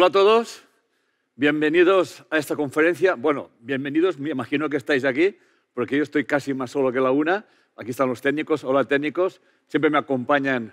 Hola a todos, bienvenidos a esta conferencia. Bueno, bienvenidos, me imagino que estáis aquí, porque yo estoy casi más solo que la una. Aquí están los técnicos, hola técnicos. Siempre me acompañan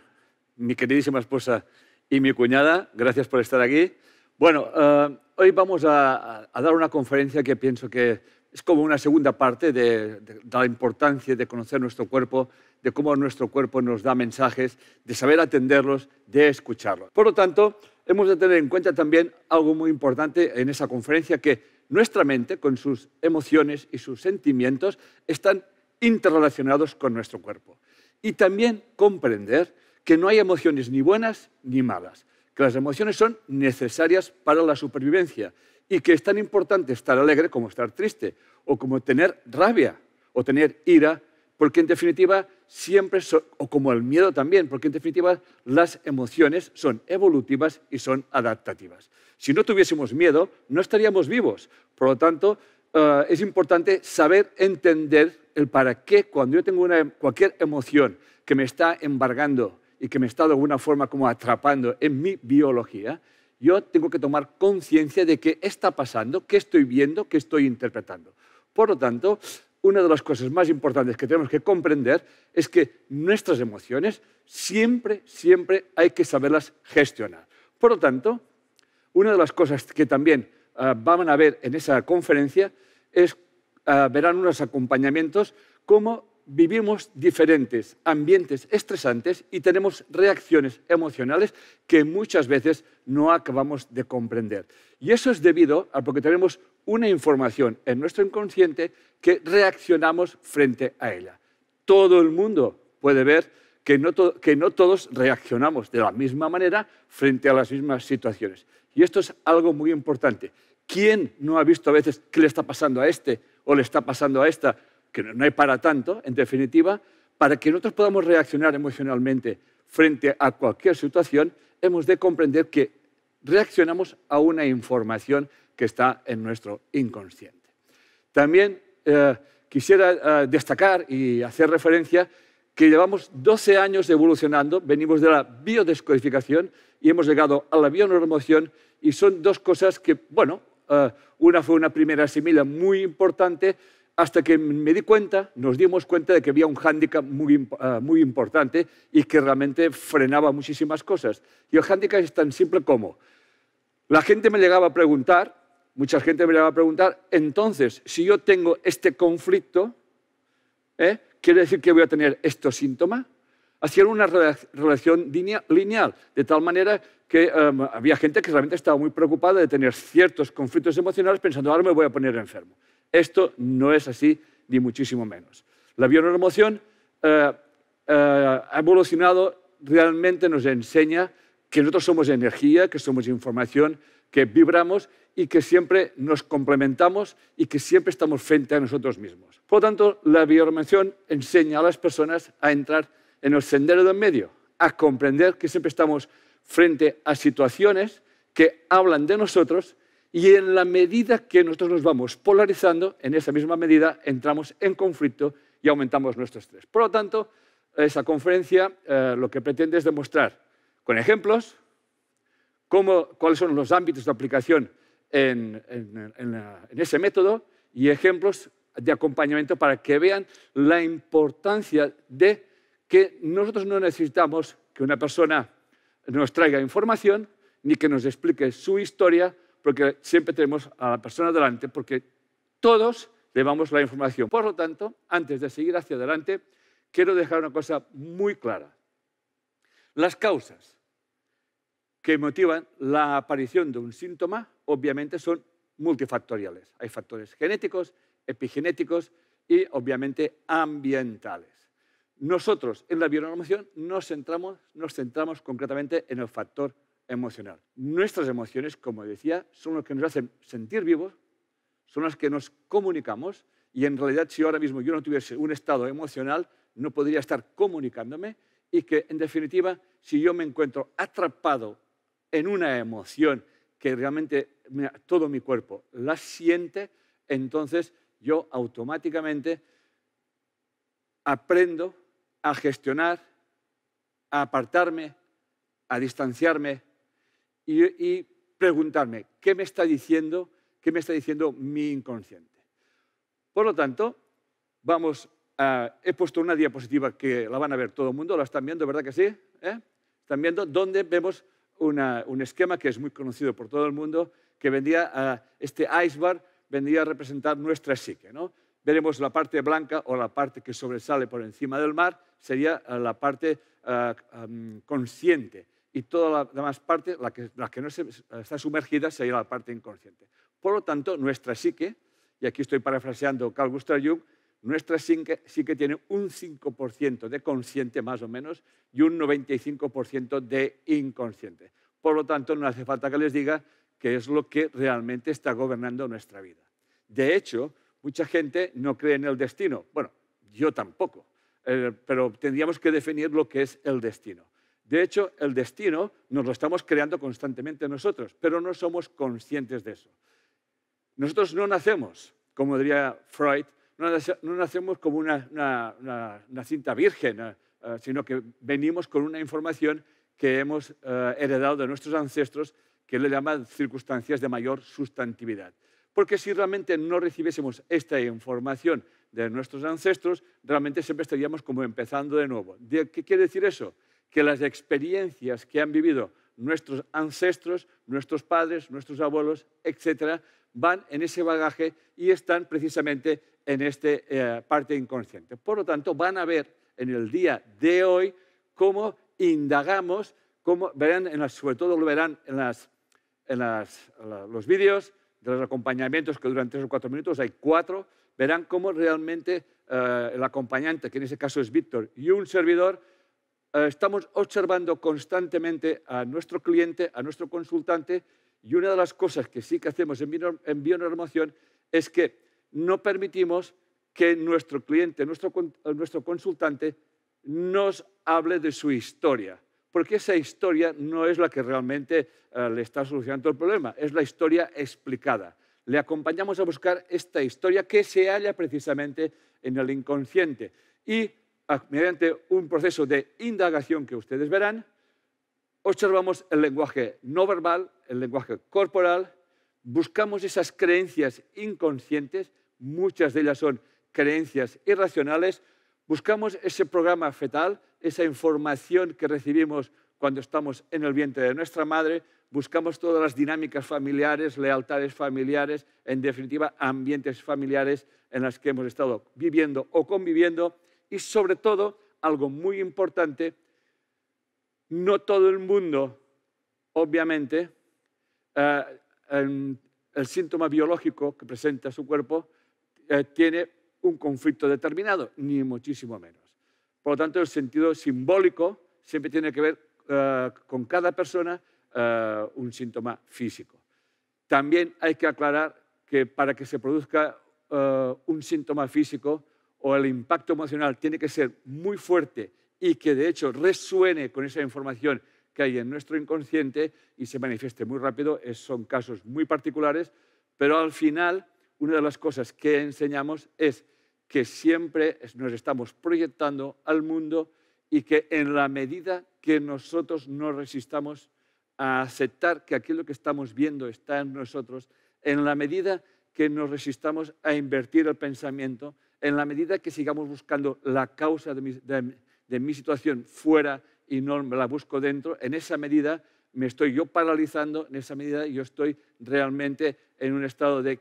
mi queridísima esposa y mi cuñada. Gracias por estar aquí. Bueno, eh, hoy vamos a, dar una conferencia que pienso que es como una segunda parte de, de la importancia de conocer nuestro cuerpo, de cómo nuestro cuerpo nos da mensajes, de saber atenderlos, de escucharlos. Por lo tanto, hemos de tener en cuenta también algo muy importante en esa conferencia, que nuestra mente, con sus emociones y sus sentimientos, están interrelacionados con nuestro cuerpo. Y también comprender que no hay emociones ni buenas ni malas, que las emociones son necesarias para la supervivencia y que es tan importante estar alegre como estar triste, o como tener rabia, o tener ira, porque en definitiva siempre, o como el miedo también, porque en definitiva las emociones son evolutivas y son adaptativas. Si no tuviésemos miedo, no estaríamos vivos. Por lo tanto, eh, es importante saber entender el para qué cuando yo tengo una, cualquier emoción que me está embargando y que me está de alguna forma como atrapando en mi biología, yo tengo que tomar conciencia de qué está pasando, qué estoy viendo, qué estoy interpretando. Por lo tanto, una de las cosas más importantes que tenemos que comprender es que nuestras emociones siempre, siempre hay que saberlas gestionar. Por lo tanto, una de las cosas que también ah, van a ver en esa conferencia es, ah, verán unos acompañamientos cómo vivimos diferentes ambientes estresantes y tenemos reacciones emocionales que muchas veces no acabamos de comprender. Y eso es debido a porque tenemos una información en nuestro inconsciente que reaccionamos frente a ella. Todo el mundo puede ver que no, todos reaccionamos de la misma manera frente a las mismas situaciones. Y esto es algo muy importante. ¿Quién no ha visto a veces qué le está pasando a este o le está pasando a esta? Que no hay para tanto, en definitiva, para que nosotros podamos reaccionar emocionalmente frente a cualquier situación, hemos de comprender que reaccionamos a una información que está en nuestro inconsciente. También eh, quisiera eh, destacar y hacer referencia que llevamos 12 años evolucionando, venimos de la biodescodificación y hemos llegado a la bionormación y son dos cosas que, bueno, eh, una fue una primera semilla muy importante hasta que me di cuenta, nos dimos cuenta de que había un hándicap ah, muy, importante y que realmente frenaba muchísimas cosas. Y el hándicap es tan simple como, la gente me llegaba a preguntar, mucha gente me llegaba a preguntar, entonces, si yo tengo este conflicto, ¿eh? ¿quiere decir que voy a tener estos síntomas? Hacían una relación lineal, de tal manera que em, había gente que realmente estaba muy preocupada de tener ciertos conflictos emocionales pensando, ahora me voy a poner enfermo. Esto no es así, ni muchísimo menos. La bioneuromoción eh, eh, ha evolucionado, realmente nos enseña que nosotros somos energía, que somos información, que vibramos y que siempre nos complementamos y que siempre estamos frente a nosotros mismos. Por lo tanto, la bioremoción enseña a las personas a entrar en el sendero del medio, a comprender que siempre estamos frente a situaciones que hablan de nosotros y en la medida que nosotros nos vamos polarizando, en esa misma medida entramos en conflicto y aumentamos nuestro estrés. Por lo tanto, esa conferencia eh, lo que pretende es demostrar con ejemplos cuáles son los ámbitos de aplicación en ese método y ejemplos de acompañamiento para que vean la importancia de que nosotros no necesitamos que una persona nos traiga información ni que nos explique su historia porque siempre tenemos a la persona delante, porque todos llevamos la información. Por lo tanto, antes de seguir hacia adelante, quiero dejar una cosa muy clara. Las causas que motivan la aparición de un síntoma, obviamente, son multifactoriales. Hay factores genéticos, epigenéticos y, obviamente, ambientales. Nosotros, en la bioinformación, nos centramos, nos centramos concretamente en el factor emocional. Nuestras emociones, como decía, son lo que nos hacen sentir vivos, son las que nos comunicamos y en realidad si ahora mismo yo no tuviese un estado emocional, no podría estar comunicándome y que en definitiva, si yo me encuentro atrapado en una emoción que realmente todo mi cuerpo la siente, entonces yo automáticamente aprendo a gestionar, a apartarme, a distanciarme y, preguntarme, ¿qué me está diciendo? ¿Qué me está diciendo mi inconsciente? Por lo tanto, vamos he puesto una diapositiva que la van a ver todo el mundo, la están viendo, ¿verdad que sí? ¿Eh? Están viendo donde vemos una, un esquema que es muy conocido por todo el mundo, que vendría a este iceberg, vendría a representar nuestra psique. ¿no? Veremos la parte blanca o la parte que sobresale por encima del mar, sería la parte ah, consciente y toda la demás parte, la que, la que no se, está sumergida, sería la parte inconsciente. Por lo tanto, nuestra psique, y aquí estoy parafraseando Carl Gustav Jung, nuestra psique, que tiene un 5% de consciente más o menos y un 95% de inconsciente. Por lo tanto, no hace falta que les diga qué es lo que realmente está gobernando nuestra vida. De hecho, mucha gente no cree en el destino. Bueno, yo tampoco, eh, pero tendríamos que definir lo que es el destino. De hecho, el destino nos lo estamos creando constantemente nosotros, pero no somos conscientes de eso. Nosotros no nacemos, como diría Freud, no nacemos como una, cinta virgen, eh, eh, sino que venimos con una información que hemos eh, heredado de nuestros ancestros que le llaman circunstancias de mayor sustantividad. Porque si realmente no recibiésemos esta información de nuestros ancestros, realmente siempre estaríamos como empezando de nuevo. ¿Qué quiere decir eso? que las experiencias que han vivido nuestros ancestros, nuestros padres, nuestros abuelos, etcétera, van en ese bagaje y están precisamente en esta eh, parte inconsciente. Por lo tanto, van a ver en el día de hoy cómo indagamos, cómo verán, sobre todo lo verán en, las, en, las, los vídeos de los acompañamientos que duran tres o cuatro minutos, hay cuatro, verán cómo realmente eh, el acompañante, que en ese caso es Víctor, y un servidor, eh, estamos observando constantemente a nuestro cliente, a nuestro consultante, y una de las cosas que sí que hacemos en bionormación es que no permitimos que nuestro cliente, eh, nuestro, consultante, nos hable de su historia, porque esa historia no es la que realmente eh, le está solucionando el problema, es la historia explicada. Le acompañamos a buscar esta historia que se halla precisamente en el inconsciente y mediante un proceso de indagación que ustedes verán, observamos el lenguaje no verbal, el lenguaje corporal, buscamos esas creencias inconscientes, muchas de ellas son creencias irracionales, buscamos ese programa fetal, esa información que recibimos cuando estamos en el vientre de nuestra madre, buscamos todas las dinámicas familiares, lealtades familiares, en definitiva, ambientes familiares en los que hemos estado viviendo o conviviendo y sobre todo, algo muy importante, no todo el mundo, obviamente, eh, el, síntoma biológico que presenta su cuerpo eh, tiene un conflicto determinado, ni muchísimo menos. Por lo tanto, el sentido simbólico siempre tiene que ver eh, con cada persona un síntoma físico. También hay que aclarar que para que se produzca un síntoma físico, o el impacto emocional tiene que ser muy fuerte y que de hecho resuene con esa información que hay en nuestro inconsciente y se manifieste muy rápido, son casos muy particulares, pero al final una de las cosas que enseñamos es que siempre nos estamos proyectando al mundo y que en la medida que nosotros no resistamos a aceptar que aquello que estamos viendo está en nosotros, en la medida que nos resistamos a invertir el pensamiento, en la medida que sigamos buscando la causa de mi, situación fuera y no la busco dentro, en esa medida me estoy yo paralizando, en esa medida yo estoy realmente en un estado de,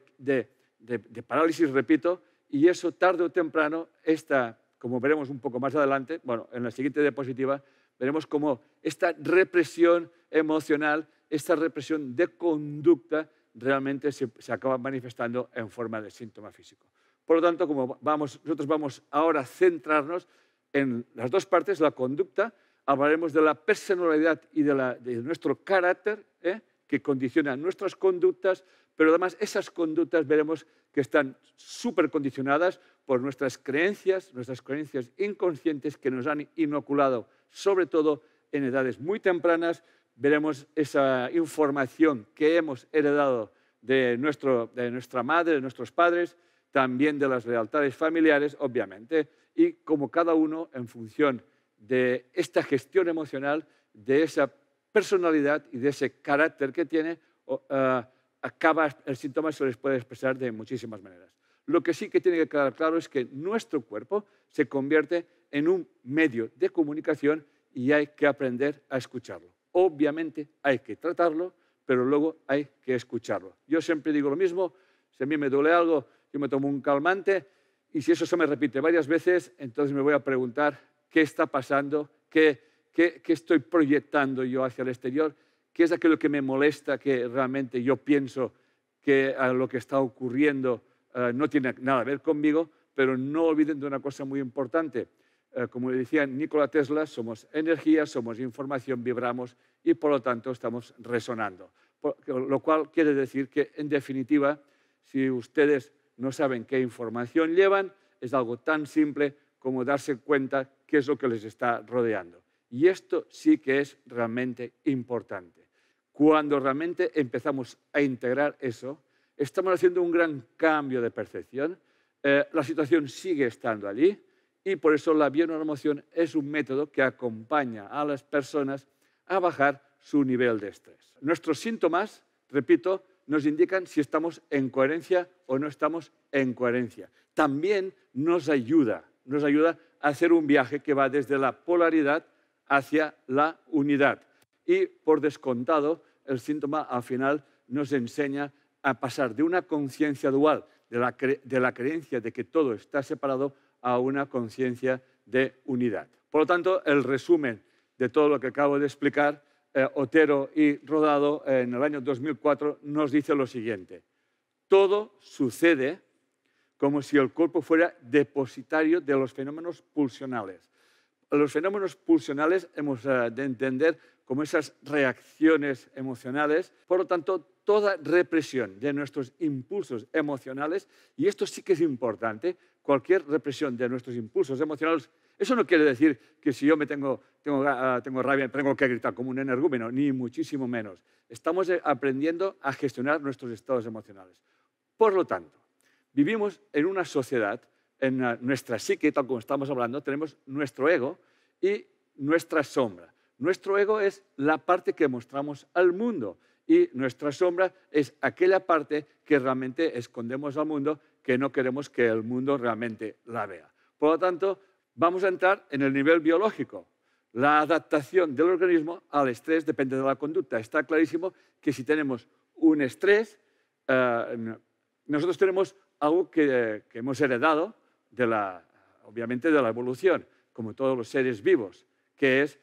parálisis, repito, y eso tarde o temprano, esta, como veremos un poco más adelante, bueno, en la siguiente diapositiva, veremos cómo esta represión emocional, esta represión de conducta realmente se, se acaba manifestando en forma de síntoma físico. Por lo tanto, como vamos, nosotros vamos ahora a centrarnos en las dos partes, la conducta, hablaremos de la personalidad y de, nuestro carácter ¿eh? que condicionan nuestras conductas, pero además esas conductas veremos que están súper condicionadas por nuestras creencias, nuestras creencias inconscientes que nos han inoculado, sobre todo en edades muy tempranas. Veremos esa información que hemos heredado de, nuestro, de nuestra madre, de nuestros padres, también de las lealtades familiares, obviamente, y como cada uno en función de esta gestión emocional, de esa personalidad y de ese carácter que tiene, eh, acaba el síntoma se les puede expresar de muchísimas maneras. Lo que sí que tiene que quedar claro es que nuestro cuerpo se convierte en un medio de comunicación y hay que aprender a escucharlo. Obviamente hay que tratarlo, pero luego hay que escucharlo. Yo siempre digo lo mismo, si a mí me duele algo, yo me tomo un calmante y si eso se me repite varias veces, entonces me voy a preguntar qué está pasando, qué, qué, qué estoy proyectando yo hacia el exterior, qué es aquello que me molesta, que realmente yo pienso que a ah, lo que está ocurriendo ah, no tiene nada que ver conmigo, pero no olviden de una cosa muy importante. Ah, como le decía Nikola Tesla, somos energía, somos información, vibramos y por lo tanto estamos resonando. lo cual quiere decir que, en definitiva, si ustedes no saben qué información llevan, es algo tan simple como darse cuenta qué es lo que les está rodeando. Y esto sí que es realmente importante. Cuando realmente empezamos a integrar eso, estamos haciendo un gran cambio de percepción, eh, la situación sigue estando allí y por eso la bioneuromoción es un método que acompaña a las personas a bajar su nivel de estrés. Nuestros síntomas, repito, nos indican si estamos en coherencia o no estamos en coherencia. También nos ayuda, nos ayuda a hacer un viaje que va desde la polaridad hacia la unidad. Y por descontado, el síntoma al final nos enseña a pasar de una conciencia dual, de la creencia de que todo está separado, a una conciencia de unidad. Por lo tanto, el resumen de todo lo que acabo de explicar eh, Otero y Rodado eh, en el año 2004 nos dice lo siguiente. Todo sucede como si el cuerpo fuera depositario de los fenómenos pulsionales. Los fenómenos pulsionales hemos eh, de entender como esas reacciones emocionales. Por lo tanto, toda represión de nuestros impulsos emocionales, y esto sí que es importante, cualquier represión de nuestros impulsos emocionales, eso no quiere decir que si yo me tengo, tengo, ah, tengo rabia tengo que gritar como un energúmeno, ni muchísimo menos. Estamos eh, aprendiendo a gestionar nuestros estados emocionales. Por lo tanto, vivimos en una sociedad, en ah, nuestra psique, tal como estamos hablando, tenemos nuestro ego y nuestra sombra nuestro ego es la parte que mostramos al mundo y nuestra sombra es aquella parte que realmente escondemos al mundo, que no queremos que el mundo realmente la vea. Por lo tanto, vamos a entrar en el nivel biológico. La adaptación del organismo al estrés depende de la conducta. Está clarísimo que si tenemos un estrés, eh, nosotros tenemos algo que, hemos heredado, obviamente de la evolución, como todos los seres vivos, que es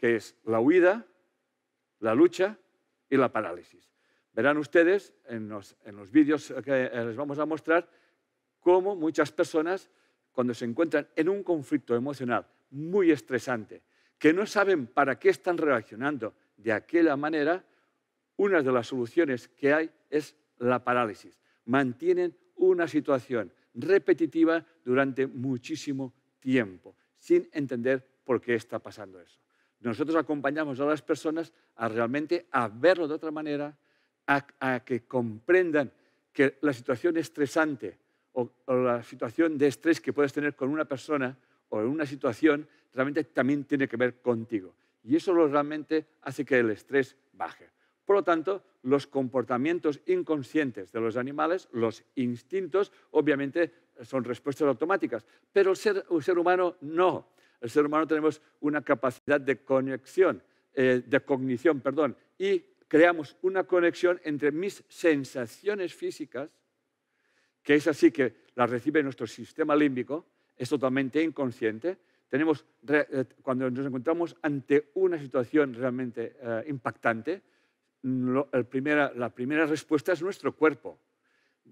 que es la huida, la lucha y la parálisis. Verán ustedes en los, vídeos que eh, les vamos a mostrar cómo muchas personas, cuando se encuentran en un conflicto emocional muy estresante, que no saben para qué están reaccionando de aquella manera, una de las soluciones que hay es la parálisis. Mantienen una situación repetitiva durante muchísimo tiempo, sin entender por qué está pasando eso. Nosotros acompañamos a las personas a realmente a verlo de otra manera, a, que comprendan que la situación estresante o, la situación de estrés que puedes tener con una persona o en una situación realmente también tiene que ver contigo. Y eso realmente hace que el estrés baje. Por lo tanto, los comportamientos inconscientes de los animales, los instintos, obviamente son respuestas automáticas, pero el ser humano no el ser humano tenemos una capacidad de conexión, eh, de cognición, perdón, y creamos una conexión entre mis sensaciones físicas, que es así que las recibe nuestro sistema límbico, es totalmente inconsciente. Tenemos, eh, cuando nos encontramos ante una situación realmente eh, impactante, la primera respuesta es nuestro cuerpo.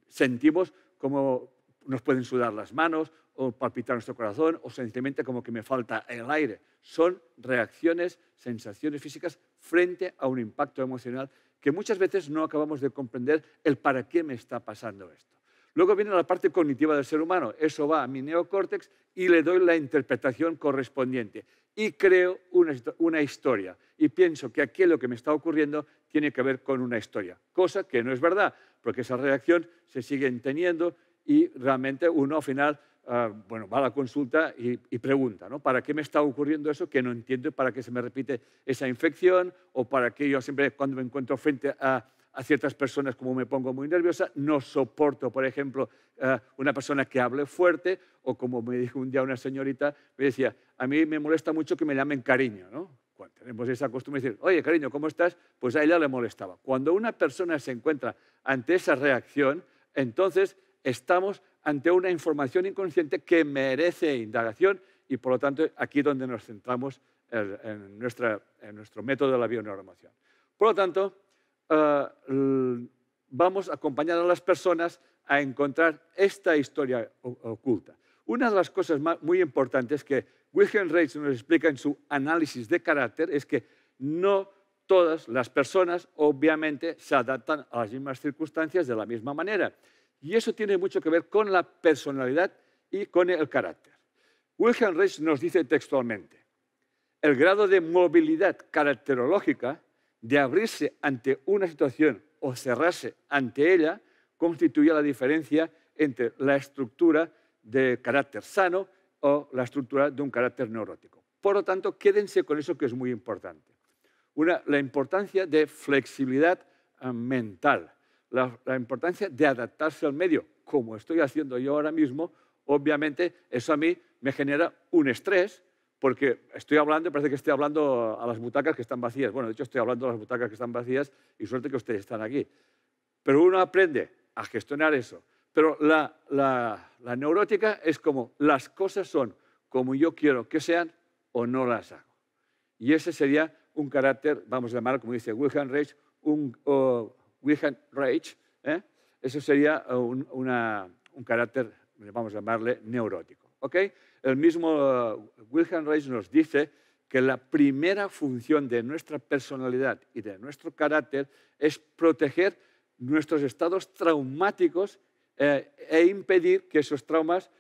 Sentimos como nos pueden sudar las manos o palpitar nuestro corazón o sencillamente como que me falta el aire. Son reacciones, sensaciones físicas frente a un impacto emocional que muchas veces no acabamos de comprender el para qué me está pasando esto. Luego viene la parte cognitiva del ser humano. Eso va a mi neocórtex y le doy la interpretación correspondiente. Y creo una, historia. Y pienso que aquello que me está ocurriendo tiene que ver con una historia. Cosa que no es verdad, porque esa reacción se sigue teniendo y realmente uno al final ah, bueno, va a la consulta y, pregunta, ¿no? ¿Para qué me está ocurriendo eso que no entiendo? ¿Para qué se me repite esa infección? ¿O para qué yo siempre cuando me encuentro frente a, a ciertas personas como me pongo muy nerviosa, no soporto, por ejemplo, ah, una persona que hable fuerte o como me dijo un día una señorita, me decía, a mí me molesta mucho que me llamen cariño, ¿no? Cuando tenemos esa costumbre de decir, oye, cariño, ¿cómo estás? Pues a ella le molestaba. Cuando una persona se encuentra ante esa reacción, entonces estamos ante una información inconsciente que merece indagación y por lo tanto aquí es donde nos centramos en, nuestro método de la bioinformación. Por lo tanto, eh, vamos a acompañar a las personas a encontrar esta historia oculta. Una de las cosas muy importantes que Wilhelm Reitz nos explica en su análisis de carácter es que no todas las personas obviamente se adaptan a las mismas circunstancias de la misma manera. Y eso tiene mucho que ver con la personalidad y con el carácter. Wilhelm Reich nos dice textualmente, el grado de movilidad caracterológica, de abrirse ante una situación o cerrarse ante ella, constituye la diferencia entre la estructura de carácter sano o la estructura de un carácter neurótico. Por lo tanto, quédense con eso que es muy importante. la importancia de flexibilidad eh, mental, la, importancia de adaptarse al medio, como estoy haciendo yo ahora mismo, obviamente eso a mí me genera un estrés, porque estoy hablando, parece que estoy hablando a las butacas que están vacías. Bueno, de hecho estoy hablando a las butacas que están vacías y suerte que ustedes están aquí. Pero uno aprende a gestionar eso. Pero la, la, la neurótica es como las cosas son como yo quiero que sean o no las hago. Y ese sería un carácter, vamos a llamarlo como dice Wilhelm Reich, un, Wilhelm Reich, ¿eh? eso sería un, carácter, vamos a llamarle, neurótico. Okay, El mismo eh, Wilhelm Reich nos dice que la primera función de nuestra personalidad y de nuestro carácter es proteger nuestros estados traumáticos eh, e impedir que esos traumas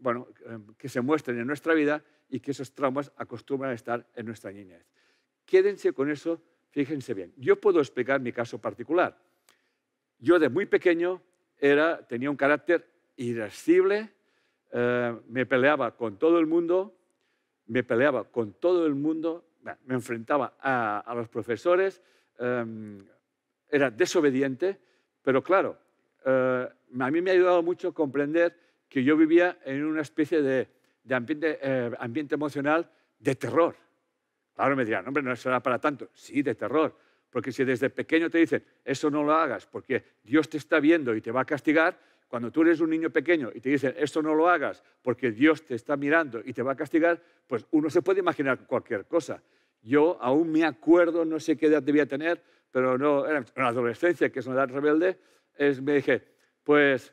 bueno, em, que se muestren en nuestra vida y que esos traumas acostumbran a estar en nuestra niñez. Quédense con eso Fíjense bien, yo puedo explicar mi caso particular. Yo de muy pequeño era, tenía un carácter irascible, eh, me peleaba con todo el mundo, me peleaba con todo el mundo, me enfrentaba a, los profesores, em, era desobediente, pero claro, eh, a mí me ha ayudado mucho comprender que yo vivía en una especie de, eh, ambiente emocional de terror Ahora me dirán, hombre, no será para tanto. Sí, de terror. Porque si desde pequeño te dicen, eso no lo hagas porque Dios te está viendo y te va a castigar, cuando tú eres un niño pequeño y te dicen, eso no lo hagas porque Dios te está mirando y te va a castigar, pues uno se puede imaginar cualquier cosa. Yo aún me acuerdo, no sé qué edad debía tener, pero no, era en la adolescencia, que es una edad rebelde, me dije, pues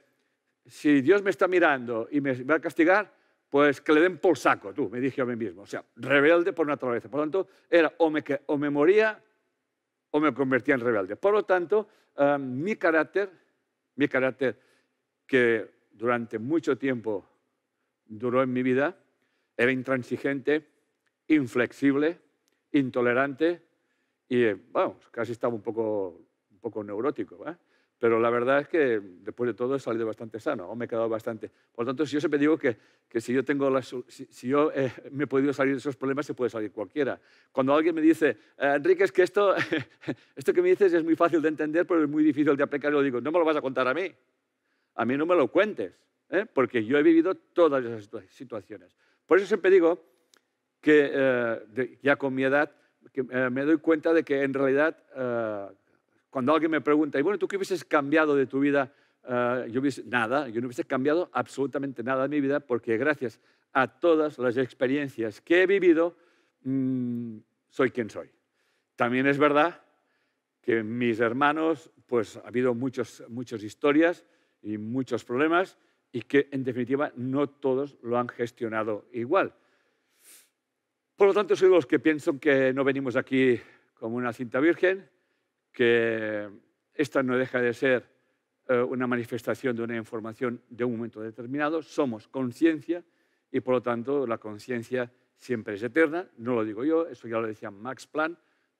si Dios me está mirando y me va a castigar, pues que le den por saco, tú, me dije a mí mismo. O sea, rebelde por naturaleza. Por lo tanto, era o me, o moría o me convertía en rebelde. Por lo tanto, eh, mi carácter, mi carácter que durante mucho tiempo duró en mi vida, era intransigente, inflexible, intolerante y, vamos, casi estaba un poco, un poco neurótico. ¿eh? Pero la verdad es que después de todo he salido bastante sano, o me he quedado bastante. Por lo tanto, yo siempre digo que, si yo, tengo si, yo eh, me he podido salir de esos problemas, se puede salir cualquiera. Cuando alguien me dice, eh, Enrique, es que esto, esto que me dices es muy fácil de entender, pero es muy difícil de aplicar, yo digo, no me lo vas a contar a mí. A mí no me lo cuentes, ¿eh? porque yo he vivido todas esas situaciones. Por eso siempre digo que ya con mi edad me doy cuenta de que en realidad cuando alguien me pregunta, y bueno, ¿tú qué hubieses cambiado de tu vida? Eh, yo hubiese, nada, yo no hubiese cambiado absolutamente nada de mi vida porque gracias a todas las experiencias que he vivido, mm, soy quien soy. También es verdad que mis hermanos, pues ha habido muchos, muchas historias y muchos problemas y que en definitiva no todos lo han gestionado igual. Por lo tanto, soy de los que piensan que no venimos aquí como una cinta virgen, que esta no deja de ser eh, una manifestación de una información de un momento determinado, somos conciencia y por lo tanto la conciencia siempre es eterna, no lo digo yo, eso ya lo decía Max Planck,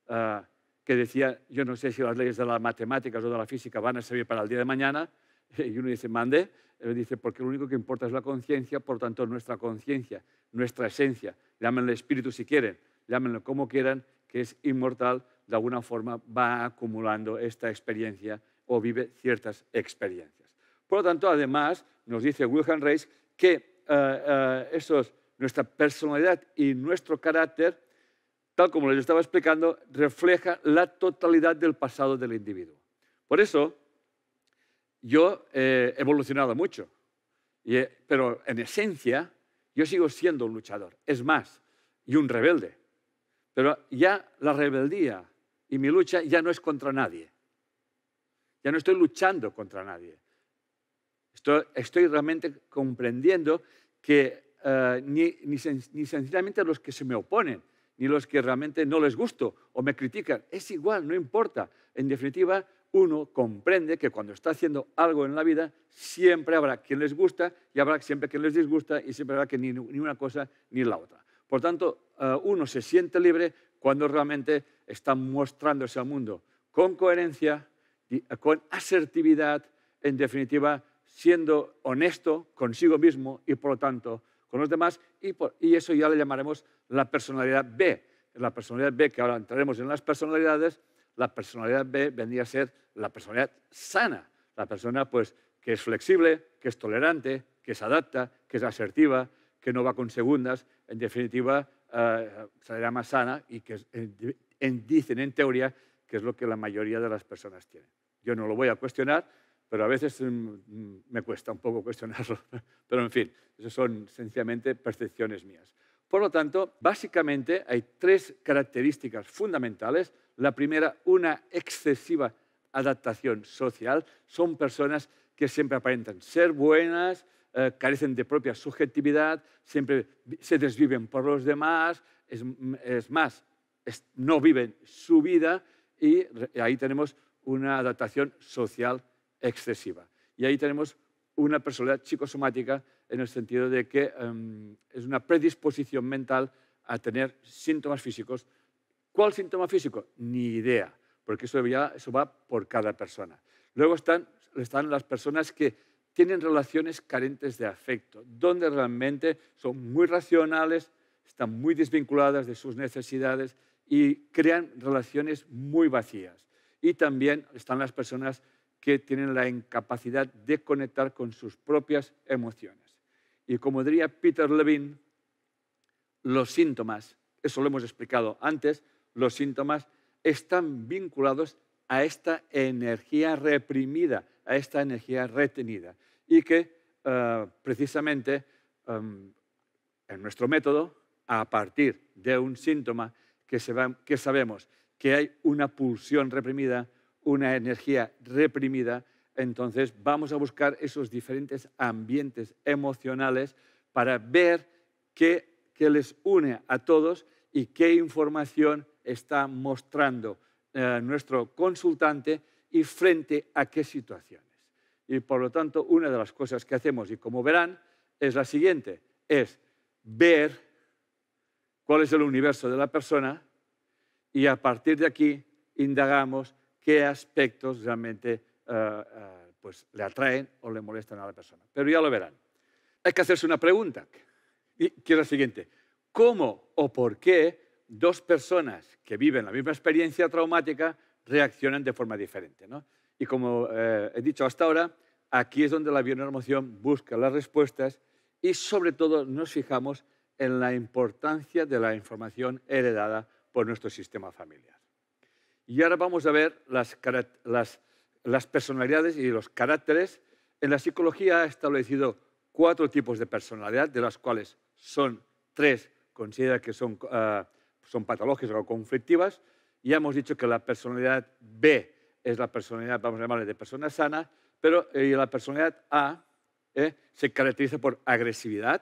eh, que decía, yo no sé si las leyes de las matemáticas o de la física van a servir para el día de mañana, y uno dice, mande, él dice, porque lo único que importa es la conciencia, por tanto nuestra conciencia, nuestra esencia, llámenle espíritu si quieren, llámenlo como quieran, que es inmortal, de alguna forma va acumulando esta experiencia o vive ciertas experiencias. Por lo tanto, además, nos dice Wilhelm Reich que eh, eh, nuestra personalidad y nuestro carácter, tal como les estaba explicando, refleja la totalidad del pasado del individuo. Por eso, yo eh, he evolucionado mucho, eh, pero en esencia yo sigo siendo un luchador, es más, y un rebelde. Pero ya la rebeldía y mi lucha ya no es contra nadie. Ya no estoy luchando contra nadie. Estoy, realmente comprendiendo que eh, ni, ni, a ni, sencillamente los que se me oponen, ni los que realmente no les gusto o me critican, es igual, no importa. En definitiva, uno comprende que cuando está haciendo algo en la vida, siempre habrá quien les gusta y habrá siempre quien les disgusta y siempre habrá que ni, una cosa ni la otra. Por tanto, eh, uno se siente libre cuando realmente está mostrándose al mundo con coherencia, con asertividad, en definitiva, siendo honesto consigo mismo y, por lo tanto, con los demás. Y, y eso ya le llamaremos la personalidad B. La personalidad B, que ahora entraremos en las personalidades, la personalidad B vendría a ser la personalidad sana, la persona pues, que es flexible, que es tolerante, que se adapta, que es asertiva, que no va con segundas, en definitiva, eh, será más sana y que en, dicen en teoría que es lo que la mayoría de las personas tienen. Yo no lo voy a cuestionar, pero a veces mm, mm, me cuesta un poco cuestionarlo. pero en fin, esas son sencillamente percepciones mías. Por lo tanto, básicamente hay tres características fundamentales la primera, una excesiva adaptación social. Son personas que siempre aparentan ser buenas, eh, carecen de propia subjetividad, siempre se desviven por los demás, es, mm, más, no viven su vida y ahí tenemos una adaptación social excesiva. Y ahí tenemos una personalidad psicosomática en el sentido de que em, es una predisposición mental a tener síntomas físicos ¿Cuál síntoma físico? Ni idea, porque eso, ya, eso va por cada persona. Luego están, están las personas que tienen relaciones carentes de afecto, donde realmente son muy racionales, están muy desvinculadas de sus necesidades y crean relaciones muy vacías. Y también están las personas que tienen la incapacidad de conectar con sus propias emociones. Y como diría Peter Levine, los síntomas, eso lo hemos explicado antes, los síntomas están vinculados a esta energía reprimida, a esta energía retenida. Y que eh, precisamente em, en nuestro método, a partir de un síntoma que, sabemos que hay una pulsión reprimida, una energía reprimida, entonces vamos a buscar esos diferentes ambientes emocionales para ver qué, qué les une a todos y qué información está mostrando eh, nuestro consultante y frente a qué situaciones. Y por lo tanto, una de las cosas que hacemos, y como verán, es la siguiente, es ver cuál es el universo de la persona y a partir de aquí indagamos qué aspectos realmente eh, eh, pues, le atraen o le molestan a la persona. Pero ya lo verán. Hay que hacerse una pregunta, que es la siguiente. ¿Cómo o por qué dos personas que viven la misma experiencia traumática reaccionan de forma diferente. ¿no? Y como eh, he dicho hasta ahora, aquí es donde la bioemoción busca las respuestas y sobre todo nos fijamos en la importancia de la información heredada por nuestro sistema familiar. Y ahora vamos a ver las, las, personalidades y los caracteres. En la psicología ha establecido cuatro tipos de personalidad, de las cuales son tres considera que son ah, son patológicas o conflictivas. Ya hemos dicho que la personalidad B es la personalidad, vamos a llamarle, de persona sana, pero eh, la personalidad A eh, se caracteriza por agresividad,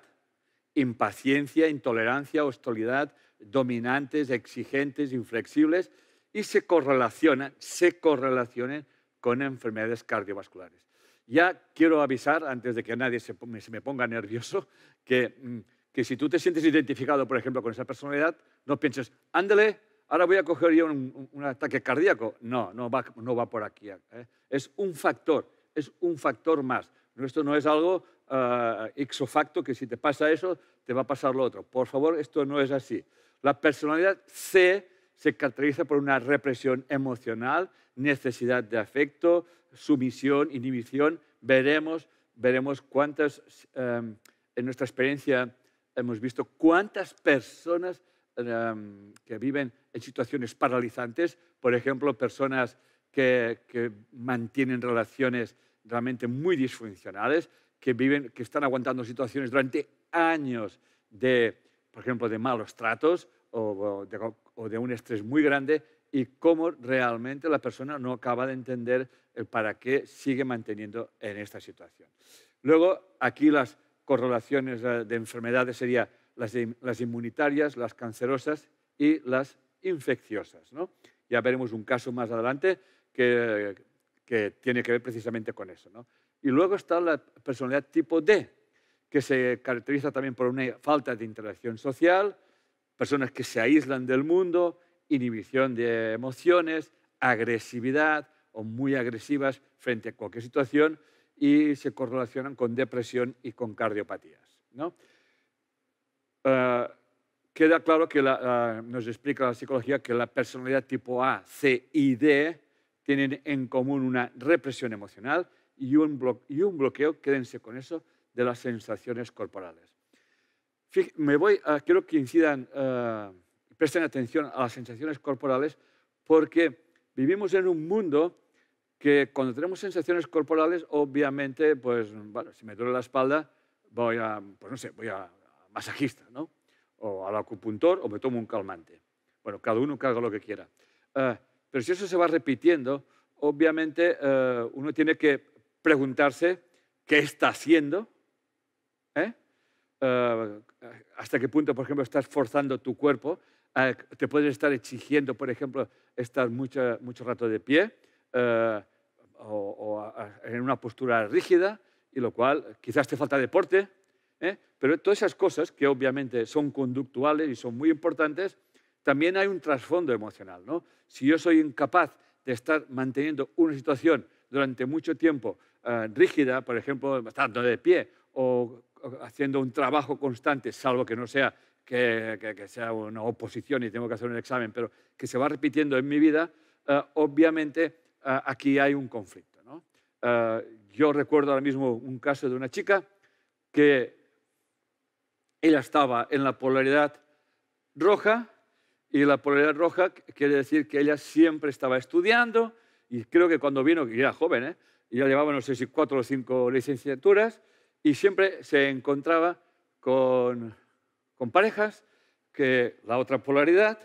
impaciencia, intolerancia, hostilidad, dominantes, exigentes, inflexibles, y se correlacionan, se correlaciona con enfermedades cardiovasculares. Ya quiero avisar, antes de que nadie se, me ponga nervioso, que, mm, que si tú te sientes identificado, por ejemplo, con esa personalidad, no pienses, ándale, ahora voy a coger yo un, ataque cardíaco. No, no va, no va por aquí. ¿eh? Es un factor, es un factor más. Esto no es algo uh, eh, exofacto que si te pasa eso, te va a pasar lo otro. Por favor, esto no es así. La personalidad C se caracteriza por una represión emocional, necesidad de afecto, sumisión, inhibición. Veremos, veremos cuántas, eh, en nuestra experiencia hemos visto cuántas personas Em, que viven en situaciones paralizantes, por ejemplo, personas que, mantienen relaciones realmente muy disfuncionales, que, viven, que están aguantando situaciones durante años de, por ejemplo, de malos tratos o de, o de un estrés muy grande y cómo realmente la persona no acaba de entender para qué sigue manteniendo en esta situación. Luego, aquí las correlaciones eh, de enfermedades serían las, inmunitarias, las cancerosas y las infecciosas. Ya veremos un caso más adelante que, tiene que ver precisamente con eso. Y luego está la personalidad tipo D, que se caracteriza también por una falta de interacción social, personas que se aíslan del mundo, inhibición de emociones, agresividad o muy agresivas frente a cualquier situación y se correlacionan con depresión y con cardiopatías. Eh, queda claro que nos explica la psicología que la personalidad tipo A, C y D tienen en común una represión emocional y un, y un bloqueo, quédense con eso, de las sensaciones corporales. me voy a, quiero que incidan, eh, presten atención a las sensaciones corporales porque vivimos en un mundo que cuando tenemos sensaciones corporales, obviamente, pues, si me duele la espalda, voy a, pues no sé, voy a masajista, ¿no? O al acupuntor o me tomo un calmante. Bueno, cada uno carga lo que quiera. Eh, pero si eso se va repitiendo, obviamente eh, uno tiene que preguntarse qué está haciendo, ¿eh? hasta qué punto, por ejemplo, estás forzando tu cuerpo, te puedes estar exigiendo, por ejemplo, estar mucho, rato de pie o en una postura rígida, y lo cual quizás te falta deporte, ¿eh? Pero todas esas cosas, que obviamente son conductuales y son muy importantes, también hay un trasfondo emocional. ¿no? Si yo soy incapaz de estar manteniendo una situación durante mucho tiempo eh, rígida, por ejemplo, estando de pie o haciendo un trabajo constante, salvo que no sea que, sea una oposición y tengo que hacer un examen, pero que se va repitiendo en mi vida, eh, obviamente aquí hay un conflicto. yo recuerdo ahora mismo un caso de una chica que ella estaba en la polaridad roja y la polaridad roja quiere decir que ella siempre estaba estudiando y creo que cuando vino, que era joven, ¿eh? ya llevaba no sé si cuatro o cinco licenciaturas y siempre se encontraba con, parejas que la otra polaridad,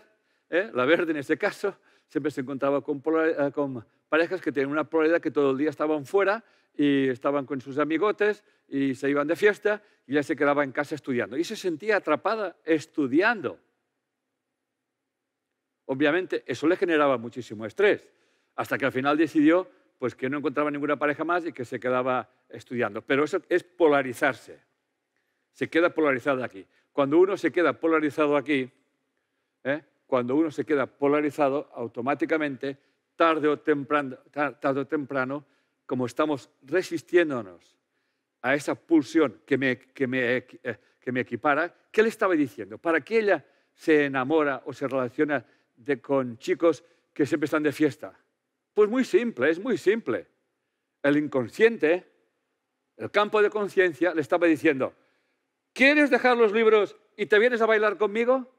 ¿eh? la verde en este caso, siempre se encontraba con, eh, con parejas que tenían una polaridad que todo el día estaban fuera y estaban con sus amigotes y se iban de fiesta y ella se quedaba en casa estudiando. Y se sentía atrapada estudiando. Obviamente eso le generaba muchísimo estrés, hasta que al final decidió pues que no encontraba ninguna pareja más y que se quedaba estudiando. Pero eso es polarizarse. Se queda polarizado aquí. Cuando uno se queda polarizado aquí, ¿eh? cuando uno se queda polarizado, automáticamente, tarde o temprano como estamos resistiéndonos a esa pulsión que me, que me, eh, eh, que me equipara, ¿qué le estaba diciendo? ¿Para qué ella se enamora o se relaciona de, con chicos que siempre están de fiesta? Pues muy simple, es muy simple. El inconsciente, el campo de conciencia, le estaba diciendo, ¿quieres dejar los libros y te vienes a bailar conmigo?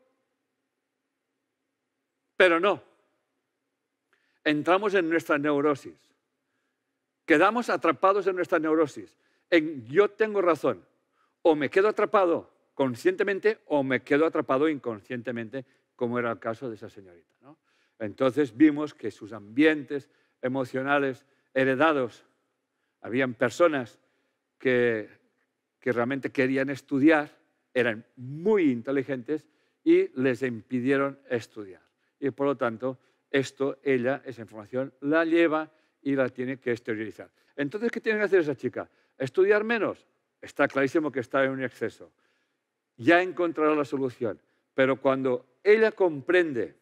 Pero no. Entramos en nuestra neurosis Quedamos atrapados en nuestra neurosis, en yo tengo razón. O me quedo atrapado conscientemente o me quedo atrapado inconscientemente, como era el caso de esa señorita. Entonces vimos que sus ambientes emocionales heredados, habían personas que, que realmente querían estudiar, eran muy inteligentes y les impidieron estudiar. Y por lo tanto, esto ella, esa información, la lleva y la tiene que esterilizar. Entonces, ¿qué tiene que hacer esa chica? ¿Estudiar menos? Está clarísimo que está en un exceso. Ya encontrará la solución. Pero cuando ella comprende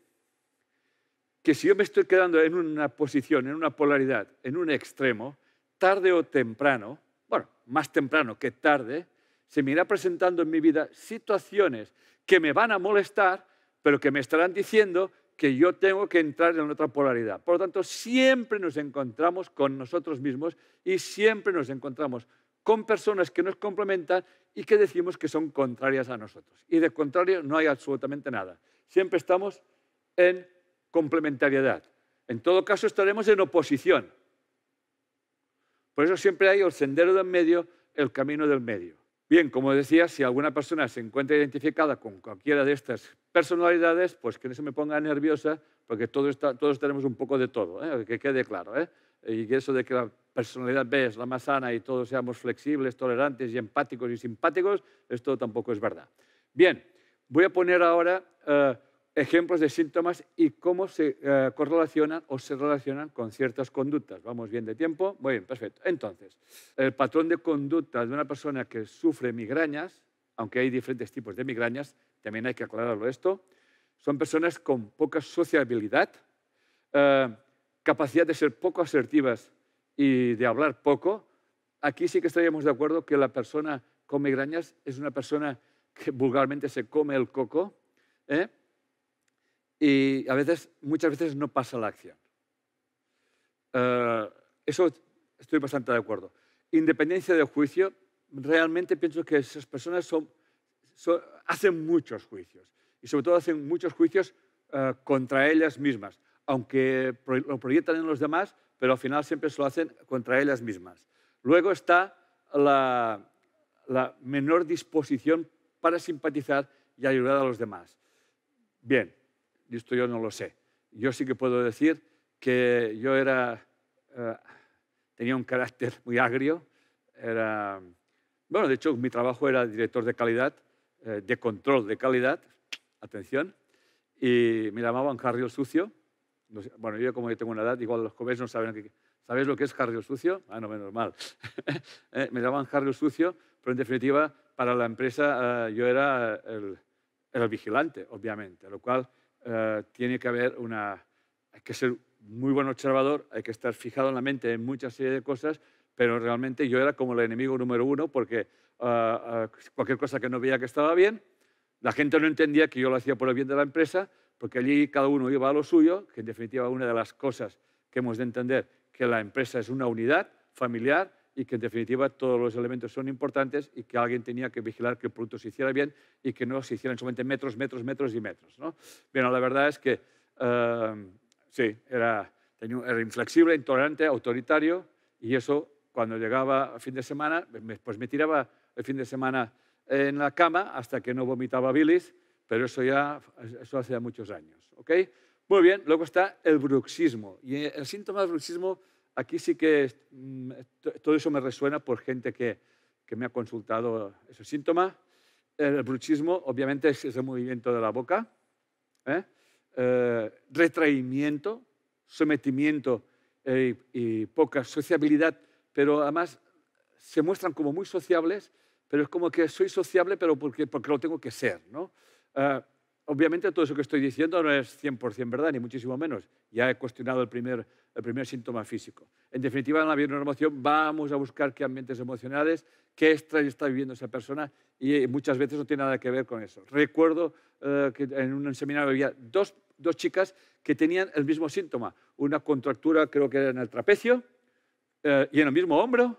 que si yo me estoy quedando en una posición, en una polaridad, en un extremo, tarde o temprano, bueno, más temprano que tarde, se me irá presentando en mi vida situaciones que me van a molestar, pero que me estarán diciendo que yo tengo que entrar en otra polaridad. Por lo tanto, siempre nos encontramos con nosotros mismos y siempre nos encontramos con personas que nos complementan y que decimos que son contrarias a nosotros. Y de contrario no hay absolutamente nada. Siempre estamos en complementariedad. En todo caso, estaremos en oposición. Por eso siempre hay el sendero del medio, el camino del medio. Bien, como decía, si alguna persona se encuentra identificada con cualquiera de estas personalidades, pues que no se me ponga nerviosa, porque todos, todos tenemos un poco de todo, ¿eh? que quede claro. ¿eh? Y eso de que la personalidad B es la más sana y todos seamos flexibles, tolerantes y empáticos y simpáticos, esto tampoco es verdad. Bien, voy a poner ahora... Eh, ejemplos de síntomas y cómo se eh, correlacionan o se relacionan con ciertas conductas. ¿Vamos bien de tiempo? Muy bien, perfecto. Entonces, el patrón de conducta de una persona que sufre migrañas, aunque hay diferentes tipos de migrañas, también hay que aclararlo esto, son personas con poca sociabilidad, eh, capacidad de ser poco asertivas y de hablar poco. Aquí sí que estaríamos de acuerdo que la persona con migrañas es una persona que vulgarmente se come el coco, ¿eh? y a veces, muchas veces no pasa la acción. Eh, eso estoy bastante de acuerdo. Independencia de juicio, realmente pienso que esas personas hacen muchos juicios y sobre todo hacen muchos juicios eh, contra ellas mismas, aunque lo proyectan en los demás, pero al final siempre se lo hacen contra ellas mismas. Luego está la menor disposición para simpatizar y ayudar a los demás. Bien, y esto yo no lo sé. Yo sí que puedo decir que yo era, eh, tenía un carácter muy agrio, era, bueno, de hecho mi trabajo era director de calidad, eh, de control de calidad, atención, y me llamaban Harry Sucio. bueno, yo como yo tengo una edad, igual los jóvenes no saben qué. ¿Sabéis lo que es Harry Sucio? Ah, no, menos mal. Eh, me llamaban Harry Sucio, pero en definitiva para la empresa yo era el, el vigilante, obviamente, lo cual eh, tiene que haber una... Hay que ser muy buen observador, hay que estar fijado en la mente en muchas series de cosas, pero realmente yo era como el enemigo número uno porque eh, eh, cualquier cosa que no veía que estaba bien, la gente no entendía que yo lo hacía por el bien de la empresa, porque allí cada uno iba a lo suyo, que en definitiva una de las cosas que hemos de entender que la empresa es una unidad familiar y que en definitiva todos los elementos son importantes y que alguien tenía que vigilar que el producto se hiciera bien y que no se hicieran solamente metros, metros, metros y metros. ¿no? la verdad es que eh, sí, era, inflexible, intolerante, autoritario y eso cuando llegaba a fin de semana, pues me tiraba el fin de semana en la cama hasta que no vomitaba bilis, pero eso ya eso hace muchos años. okay Muy bien, luego está el bruxismo y el síntoma del bruxismo aquí sí que mm, todo eso me resuena por gente que, que me ha consultado esos síntomas. El bruchismo, obviamente, es ese movimiento de la boca. ¿eh? Eh, retraimiento, sometimiento eh, y poca sociabilidad, pero además se muestran como muy sociables, pero es como que soy sociable, pero porque, porque lo tengo que ser. ¿no? Obviamente todo eso que estoy diciendo no es 100% verdad, ni muchísimo menos. Ya he cuestionado el primer, el primer síntoma físico. En definitiva, en la emoción vamos a buscar qué ambientes emocionales, qué extra está viviendo esa persona y eh, muchas veces no tiene nada que ver con eso. Recuerdo eh, que en un seminario había dos, chicas que tenían el mismo síntoma, una contractura creo que era en el trapecio eh, y en el mismo hombro.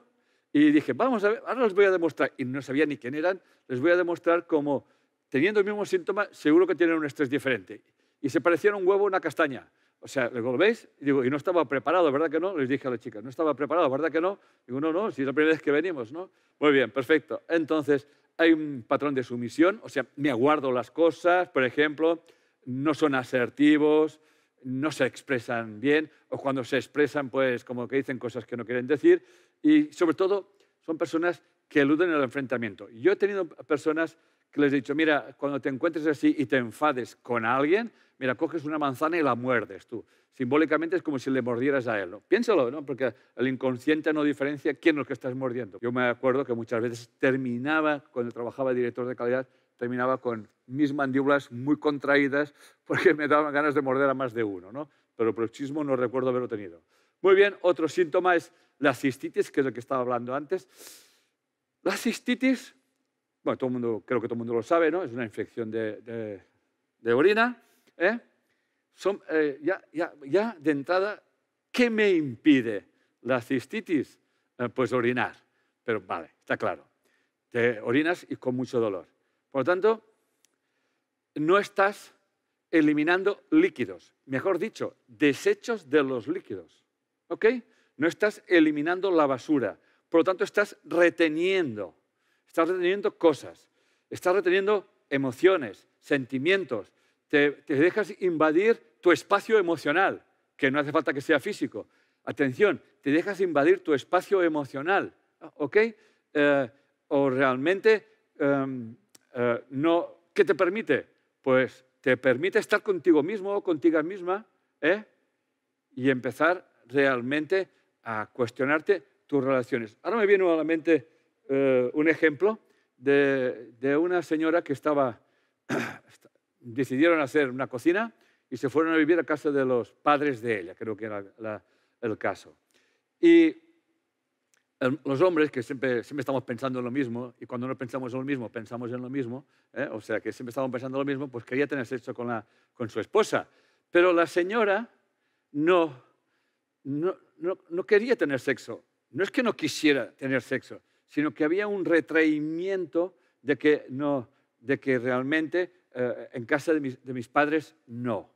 Y dije, vamos a ver, ahora les voy a demostrar, y no sabía ni quién eran, les voy a demostrar cómo teniendo el mismo síntoma, seguro que tienen un estrés diferente. Y se parecían un huevo a una castaña. O sea, ¿lo veis? Y digo, y no estaba preparado, ¿verdad que no? Les dije a las chicas, no estaba preparado, ¿verdad que no? digo, no, no, si es la primera vez que venimos, ¿no? Muy bien, perfecto. Entonces, hay un patrón de sumisión, o sea, me aguardo las cosas, por ejemplo, no son asertivos, no se expresan bien, o cuando se expresan, pues como que dicen cosas que no quieren decir, y sobre todo son personas que eluden el enfrentamiento. Yo he tenido personas que les he dicho, mira, cuando te encuentres así y te enfades con alguien, mira, coges una manzana y la muerdes tú. Simbólicamente es como si le mordieras a él. ¿no? Piénsalo, ¿no? porque el inconsciente no diferencia quién es el que estás mordiendo. Yo me acuerdo que muchas veces terminaba, cuando trabajaba director de calidad, terminaba con mis mandíbulas muy contraídas porque me daban ganas de morder a más de uno. ¿no? Pero proxismo no recuerdo haberlo tenido. Muy bien, otro síntoma es la cistitis, que es lo que estaba hablando antes. La cistitis bueno, todo mundo, creo que todo el mundo lo sabe, ¿no? Es una infección de, de, orina. ¿eh? Eh, ya, ya, ya, de entrada, ¿qué me impide la cistitis? Eh, pues orinar. Pero vale, está claro. Te orinas y con mucho dolor. Por lo tanto, no estás eliminando líquidos, mejor dicho, desechos de los líquidos. ¿Ok? No estás eliminando la basura. Por lo tanto, estás reteniendo Estás reteniendo cosas, estás reteniendo emociones, sentimientos. Te, dejas invadir tu espacio emocional, que no hace falta que sea físico. Atención, te dejas invadir tu espacio emocional, ¿ok? Eh, o realmente em, eh, no, ¿qué te permite? Pues te permite estar contigo mismo o contigo misma ¿eh? y empezar realmente a cuestionarte tus relaciones. Ahora me viene a eh, un ejemplo de, una señora que estaba, decidieron hacer una cocina y se fueron a vivir a casa de los padres de ella, creo que era el caso. Y em, los hombres, que siempre, siempre estamos pensando en lo mismo, y cuando no pensamos en lo mismo, pensamos en lo mismo, ¿eh? o sea, que siempre estamos pensando en lo mismo, pues quería tener sexo con, la, con su esposa. Pero la señora no, no quería tener sexo. No es que no quisiera tener sexo, sino que había un retraimiento de que, no, de que realmente eh, en casa de mis, padres no.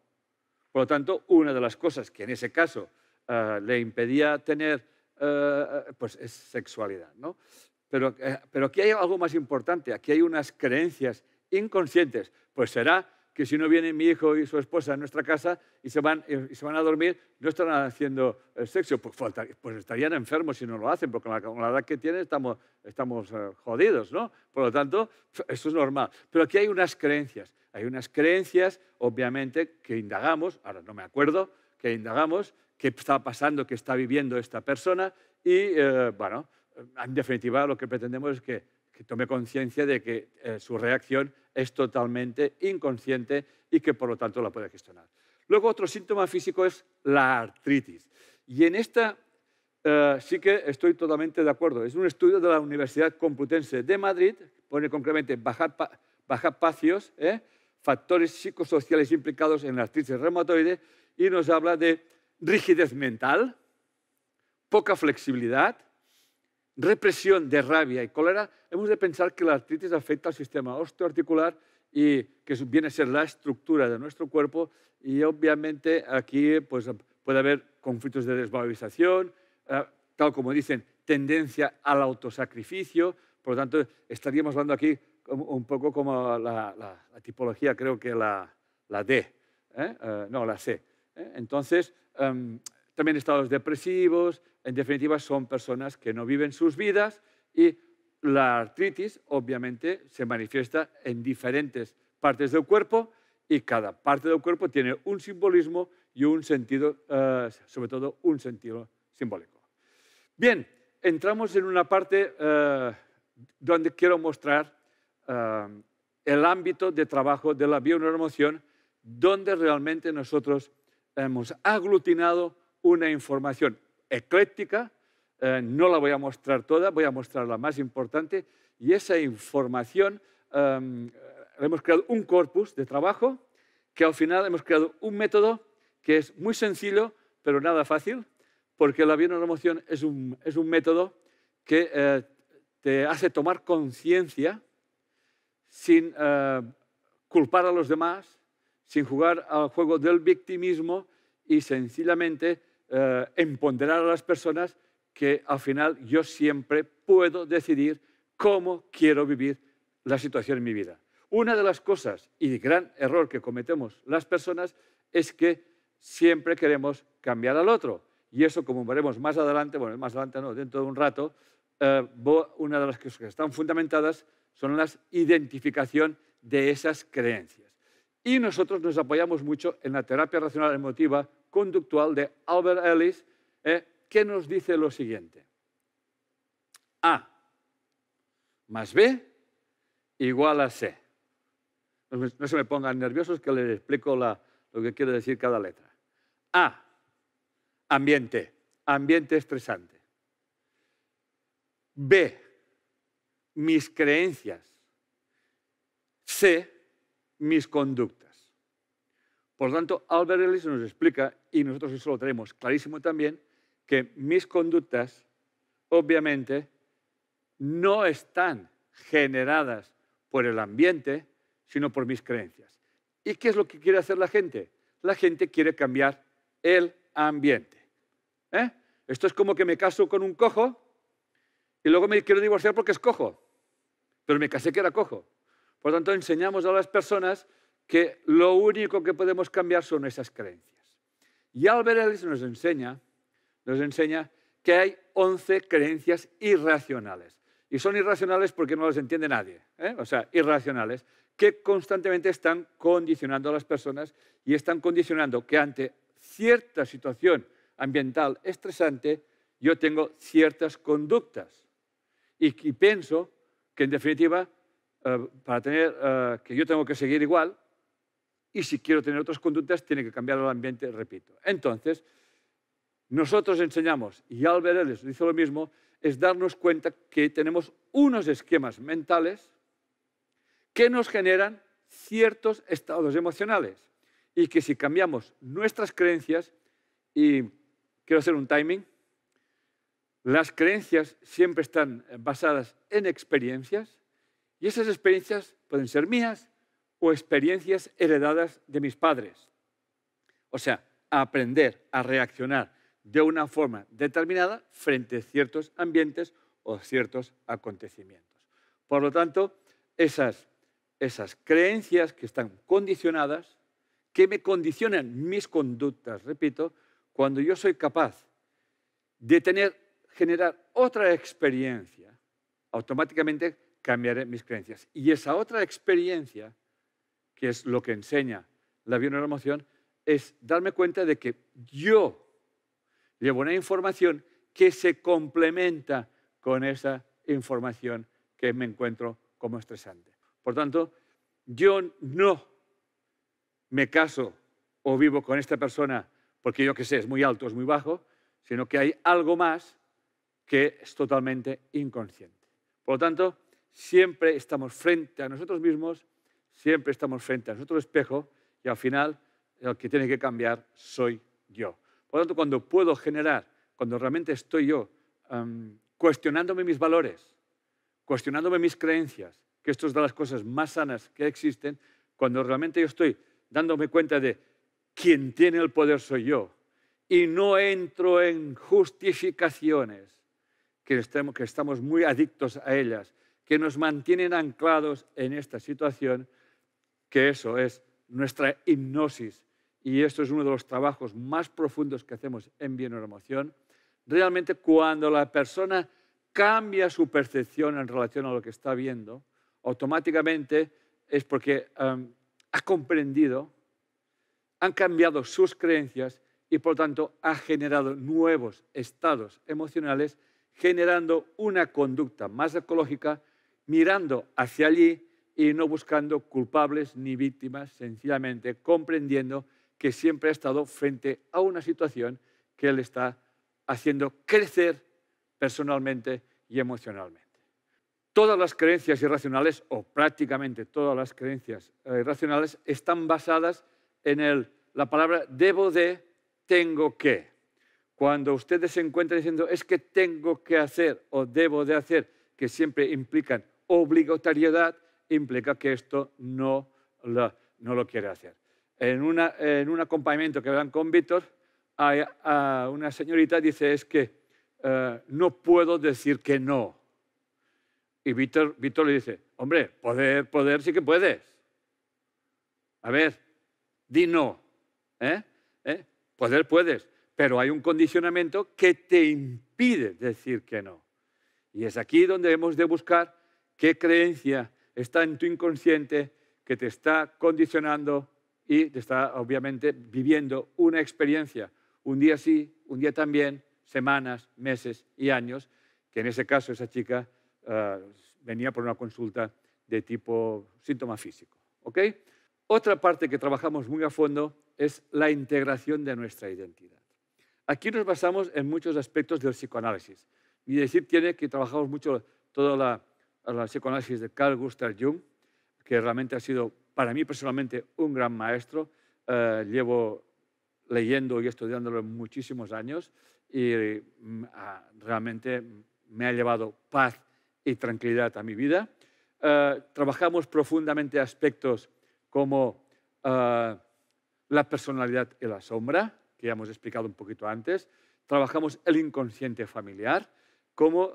Por lo tanto, una de las cosas que en ese caso eh, le impedía tener eh, pues es sexualidad. ¿no? Pero, pero aquí hay algo más importante, aquí hay unas creencias inconscientes, pues será que si no vienen mi hijo y su esposa a nuestra casa y se van, eh, y se van a dormir, no están haciendo eh, sexo. Pues, falta, pues estarían enfermos si no lo hacen, porque con la, edad que tienen estamos, estamos eh, jodidos, ¿no? Por lo tanto, eso es normal. Pero aquí hay unas creencias. Hay unas creencias, obviamente, que indagamos, ahora no me acuerdo, que indagamos qué está pasando, qué está viviendo esta persona y, bueno, eh, en definitiva, lo que pretendemos es que, tome conciencia de que eh, su reacción es totalmente inconsciente y que por lo tanto la puede gestionar. Luego otro síntoma físico es la artritis. Y en esta eh, sí que estoy totalmente de acuerdo. Es un estudio de la Universidad Complutense de Madrid, pone concretamente bajar, factores psicosociales implicados en la artritis reumatoide y nos habla de rigidez mental, poca flexibilidad, represión de rabia y cólera, hemos de pensar que la artritis afecta al sistema osteoarticular y que viene a ser la estructura de nuestro cuerpo y obviamente aquí pues, puede haber conflictos de desvalorización, eh, tal como dicen, tendencia al autosacrificio, por lo tanto estaríamos hablando aquí un poco como la, tipología, creo que la, D, ¿eh? Eh, no, la C. Entonces, em, también estados depresivos, en definitiva, son personas que no viven sus vidas y la artritis obviamente se manifiesta en diferentes partes del cuerpo y cada parte del cuerpo tiene un simbolismo y un sentido, eh, sobre todo un sentido simbólico. Bien, entramos en una parte eh, donde quiero mostrar eh, el ámbito de trabajo de la bioneuromoción, donde realmente nosotros hemos aglutinado una información ecléctica, eh, no la voy a mostrar toda, voy a mostrar la más importante, y esa información em, hemos creado un corpus de trabajo que al final hemos creado un método que es muy sencillo, pero nada fácil, porque la bien es un, es un método que eh, te hace tomar conciencia sin eh, culpar a los demás, sin jugar al juego del victimismo y sencillamente eh, empoderar a las personas que al final yo siempre puedo decidir cómo quiero vivir la situación en mi vida. Una de las cosas y gran error que cometemos las personas es que siempre queremos cambiar al otro. Y eso, como veremos más adelante, bueno, más adelante no, dentro de un rato, eh, una de las cosas que están fundamentadas son las identificación de esas creencias. Y nosotros nos apoyamos mucho en la terapia racional emotiva conductual de Albert Ellis, eh, que nos dice lo siguiente. A más B igual a C. No, se me pongan nerviosos que les explico lo que quiere decir cada letra. A, ambiente, ambiente estresante. B, mis creencias. C, mis conductas. Por lo tanto, Albert Ellis nos explica, y nosotros eso lo tenemos clarísimo también, que mis conductas, obviamente, no están generadas por el ambiente, sino por mis creencias. ¿Y qué es lo que quiere hacer la gente? La gente quiere cambiar el ambiente. ¿eh? Esto es como que me caso con un cojo y luego me quiero divorciar porque es cojo, pero me casé que era cojo. Por lo tanto, enseñamos a las personas que lo único que podemos cambiar son esas creencias. Y Albert Ellis nos enseña, nos enseña que hay 11 creencias irracionales. Y son irracionales porque no las entiende nadie, ¿eh? o sea, irracionales, que constantemente están condicionando a las personas y están condicionando que ante cierta situación ambiental estresante yo tengo ciertas conductas. Y, pienso que en definitiva, eh, para tener, eh, que yo tengo que seguir igual, y si quiero tener otras conductas, tiene que cambiar el ambiente, repito. Entonces, nosotros enseñamos, y Albert Ellis dice lo mismo, es darnos cuenta que tenemos unos esquemas mentales que nos generan ciertos estados emocionales y que si cambiamos nuestras creencias, y quiero hacer un timing, las creencias siempre están basadas en experiencias y esas experiencias pueden ser mías, o experiencias heredadas de mis padres. O sea, aprender a reaccionar de una forma determinada frente a ciertos ambientes o ciertos acontecimientos. Por lo tanto, esas, esas creencias que están condicionadas, que me condicionan mis conductas, repito, cuando yo soy capaz de tener, generar otra experiencia, automáticamente cambiaré mis creencias. Y esa otra experiencia que es lo que enseña la bioneuroemoción, es darme cuenta de que yo llevo una información que se complementa con esa información que me encuentro como estresante. Por tanto, yo no me caso o vivo con esta persona porque yo qué sé, es muy alto, es muy bajo, sino que hay algo más que es totalmente inconsciente. Por lo tanto, siempre estamos frente a nosotros mismos Siempre estamos frente a nuestro espejo y al final el que tiene que cambiar soy yo. Por lo tanto, cuando puedo generar, cuando realmente estoy yo em, cuestionándome mis valores, cuestionándome mis creencias, que esto es de las cosas más sanas que existen, cuando realmente yo estoy dándome cuenta de quién tiene el poder soy yo y no entro en justificaciones que estamos muy adictos a ellas, que nos mantienen anclados en esta situación, que eso es nuestra hipnosis y esto es uno de los trabajos más profundos que hacemos en bien o emoción, realmente cuando la persona cambia su percepción en relación a lo que está viendo, automáticamente es porque em, ha comprendido, han cambiado sus creencias y por lo tanto ha generado nuevos estados emocionales, generando una conducta más ecológica, mirando hacia allí y no buscando culpables ni víctimas, sencillamente comprendiendo que siempre ha estado frente a una situación que él está haciendo crecer personalmente y emocionalmente. Todas las creencias irracionales, o prácticamente todas las creencias eh, irracionales, están basadas en el, la palabra debo de, tengo que. Cuando ustedes se encuentran diciendo es que tengo que hacer o debo de hacer, que siempre implican obligatoriedad, implica que esto no lo, no lo quiere hacer. En, en un acompañamiento que dan con Víctor, a una señorita dice, es que eh, no puedo decir que no. Y Víctor, le dice, hombre, poder, poder sí que puedes. A ver, di no. ¿eh? ¿Eh? Poder puedes, pero hay un condicionamiento que te impide decir que no. Y es aquí donde hemos de buscar qué creencia está en tu inconsciente que te está condicionando y te está obviamente viviendo una experiencia, un día sí, un día también, semanas, meses y años, que en ese caso esa chica ah, venía por una consulta de tipo síntoma físico. ¿ok? Otra parte que trabajamos muy a fondo es la integración de nuestra identidad. Aquí nos basamos en muchos aspectos del psicoanálisis. Y decir tiene que trabajamos mucho toda la la psicoanálisis de Carl Gustav Jung, que realmente ha sido para mí personalmente un gran maestro. Eh, llevo leyendo y estudiándolo muchísimos años y mm, realmente me ha llevado paz y tranquilidad a mi vida. Eh, trabajamos profundamente aspectos como eh, la personalidad y la sombra, que ya hemos explicado un poquito antes. Trabajamos el inconsciente familiar, como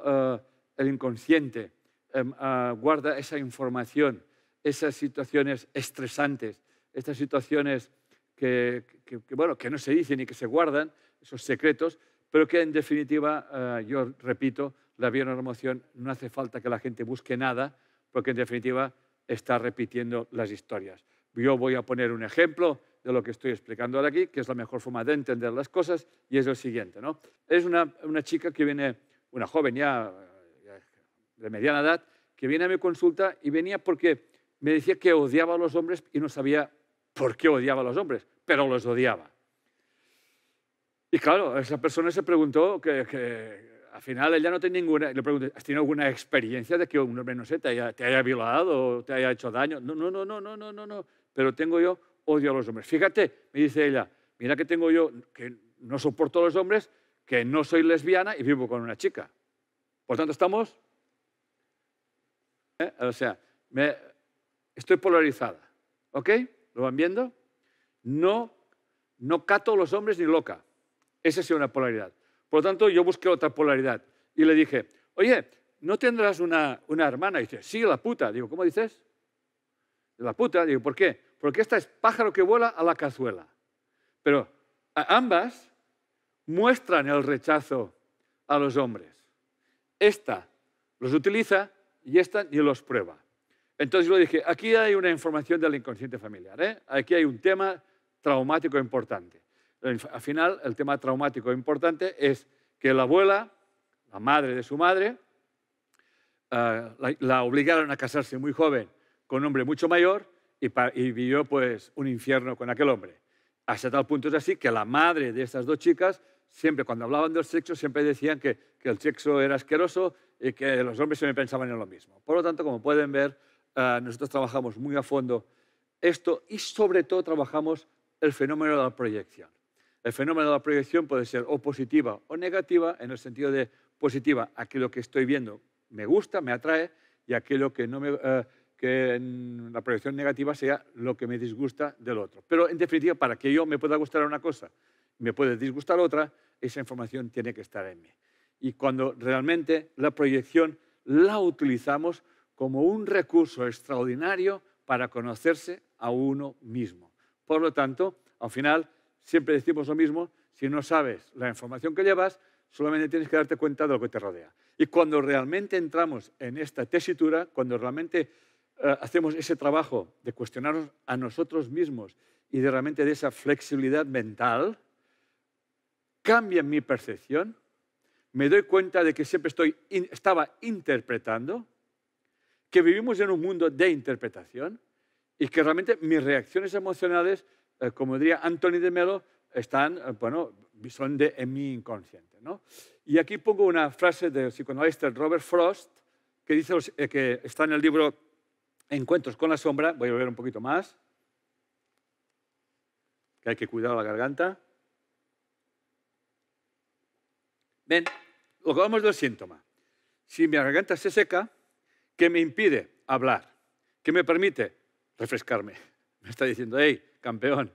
el inconsciente Em, ah, guarda esa información, esas situaciones estresantes, estas situaciones que, bueno, que no se dicen y que se guardan, esos secretos, pero que en definitiva, ah, yo repito, la bionormación no hace falta que la gente busque nada, porque en definitiva está repitiendo las historias. Yo voy a poner un ejemplo de lo que estoy explicando ahora aquí, que es la mejor forma de entender las cosas, y es lo siguiente. ¿no? Es una chica que viene, una joven ya de mediana edad, que viene a mi consulta y venía porque me decía que odiaba a los hombres y no sabía por qué odiaba a los hombres, pero los odiaba. Y claro, esa persona se preguntó que, al final ella no tiene ninguna, le pregunté, ¿has tenido alguna experiencia de que un hombre, no sé, te haya, violado o te haya hecho daño? No, no, no, no, no, no, no, no, pero tengo yo odio a los hombres. Fíjate, me dice ella, mira que tengo yo, que no soporto a los hombres, que no soy lesbiana y vivo con una chica. Por tanto, estamos ¿eh? O sea, me, estoy polarizada. ¿Ok? ¿Lo van viendo? No, no cato a los hombres ni loca. Esa es una polaridad. Por lo tanto, yo busqué otra polaridad y le dije, oye, ¿no tendrás una, una hermana? Y dice, sí, la puta. Digo, ¿cómo dices? La puta. Digo, ¿por qué? Porque esta es pájaro que vuela a la cazuela. Pero ambas muestran el rechazo a los hombres. Esta los utiliza y esta ni los prueba. Entonces yo le dije, aquí hay una información del inconsciente familiar, ¿eh? aquí hay un tema traumático importante. Al final, el tema traumático importante es que la abuela, la madre de su madre, ah, la, obligaron a casarse muy joven con un hombre mucho mayor y, vivió pues un infierno con aquel hombre. Hasta tal punto es así que la madre de estas dos chicas siempre cuando hablaban del sexo siempre decían que, el sexo era asqueroso y que los hombres me pensaban en lo mismo. Por lo tanto, como pueden ver, eh, nosotros trabajamos muy a fondo esto y sobre todo trabajamos el fenómeno de la proyección. El fenómeno de la proyección puede ser o positiva o negativa, en el sentido de positiva, aquello que estoy viendo me gusta, me atrae, y aquello que, no me, eh, que la proyección negativa sea lo que me disgusta del otro. Pero en definitiva, para que yo me pueda gustar una cosa, y me pueda disgustar otra, esa información tiene que estar en mí y cuando realmente la proyección la utilizamos como un recurso extraordinario para conocerse a uno mismo. Por lo tanto, al final siempre decimos lo mismo, si no sabes la información que llevas, solamente tienes que darte cuenta de lo que te rodea. Y cuando realmente entramos en esta tesitura, cuando realmente eh, hacemos ese trabajo de cuestionarnos a nosotros mismos y de realmente de esa flexibilidad mental, cambia mi percepción me doy cuenta de que siempre estoy, estaba interpretando, que vivimos en un mundo de interpretación y que realmente mis reacciones emocionales, eh, como diría Anthony de Melo, están, eh, bueno, son de, en mi inconsciente. Y aquí pongo una frase del psicoanalista Robert Frost, que, dice, eh, que está en el libro Encuentros con la sombra, voy a volver un poquito más, que hay que cuidar la garganta. Ven vamos del síntoma. Si mi garganta se seca, ¿qué me impide hablar? ¿Qué me permite refrescarme? Me está diciendo, hey, campeón,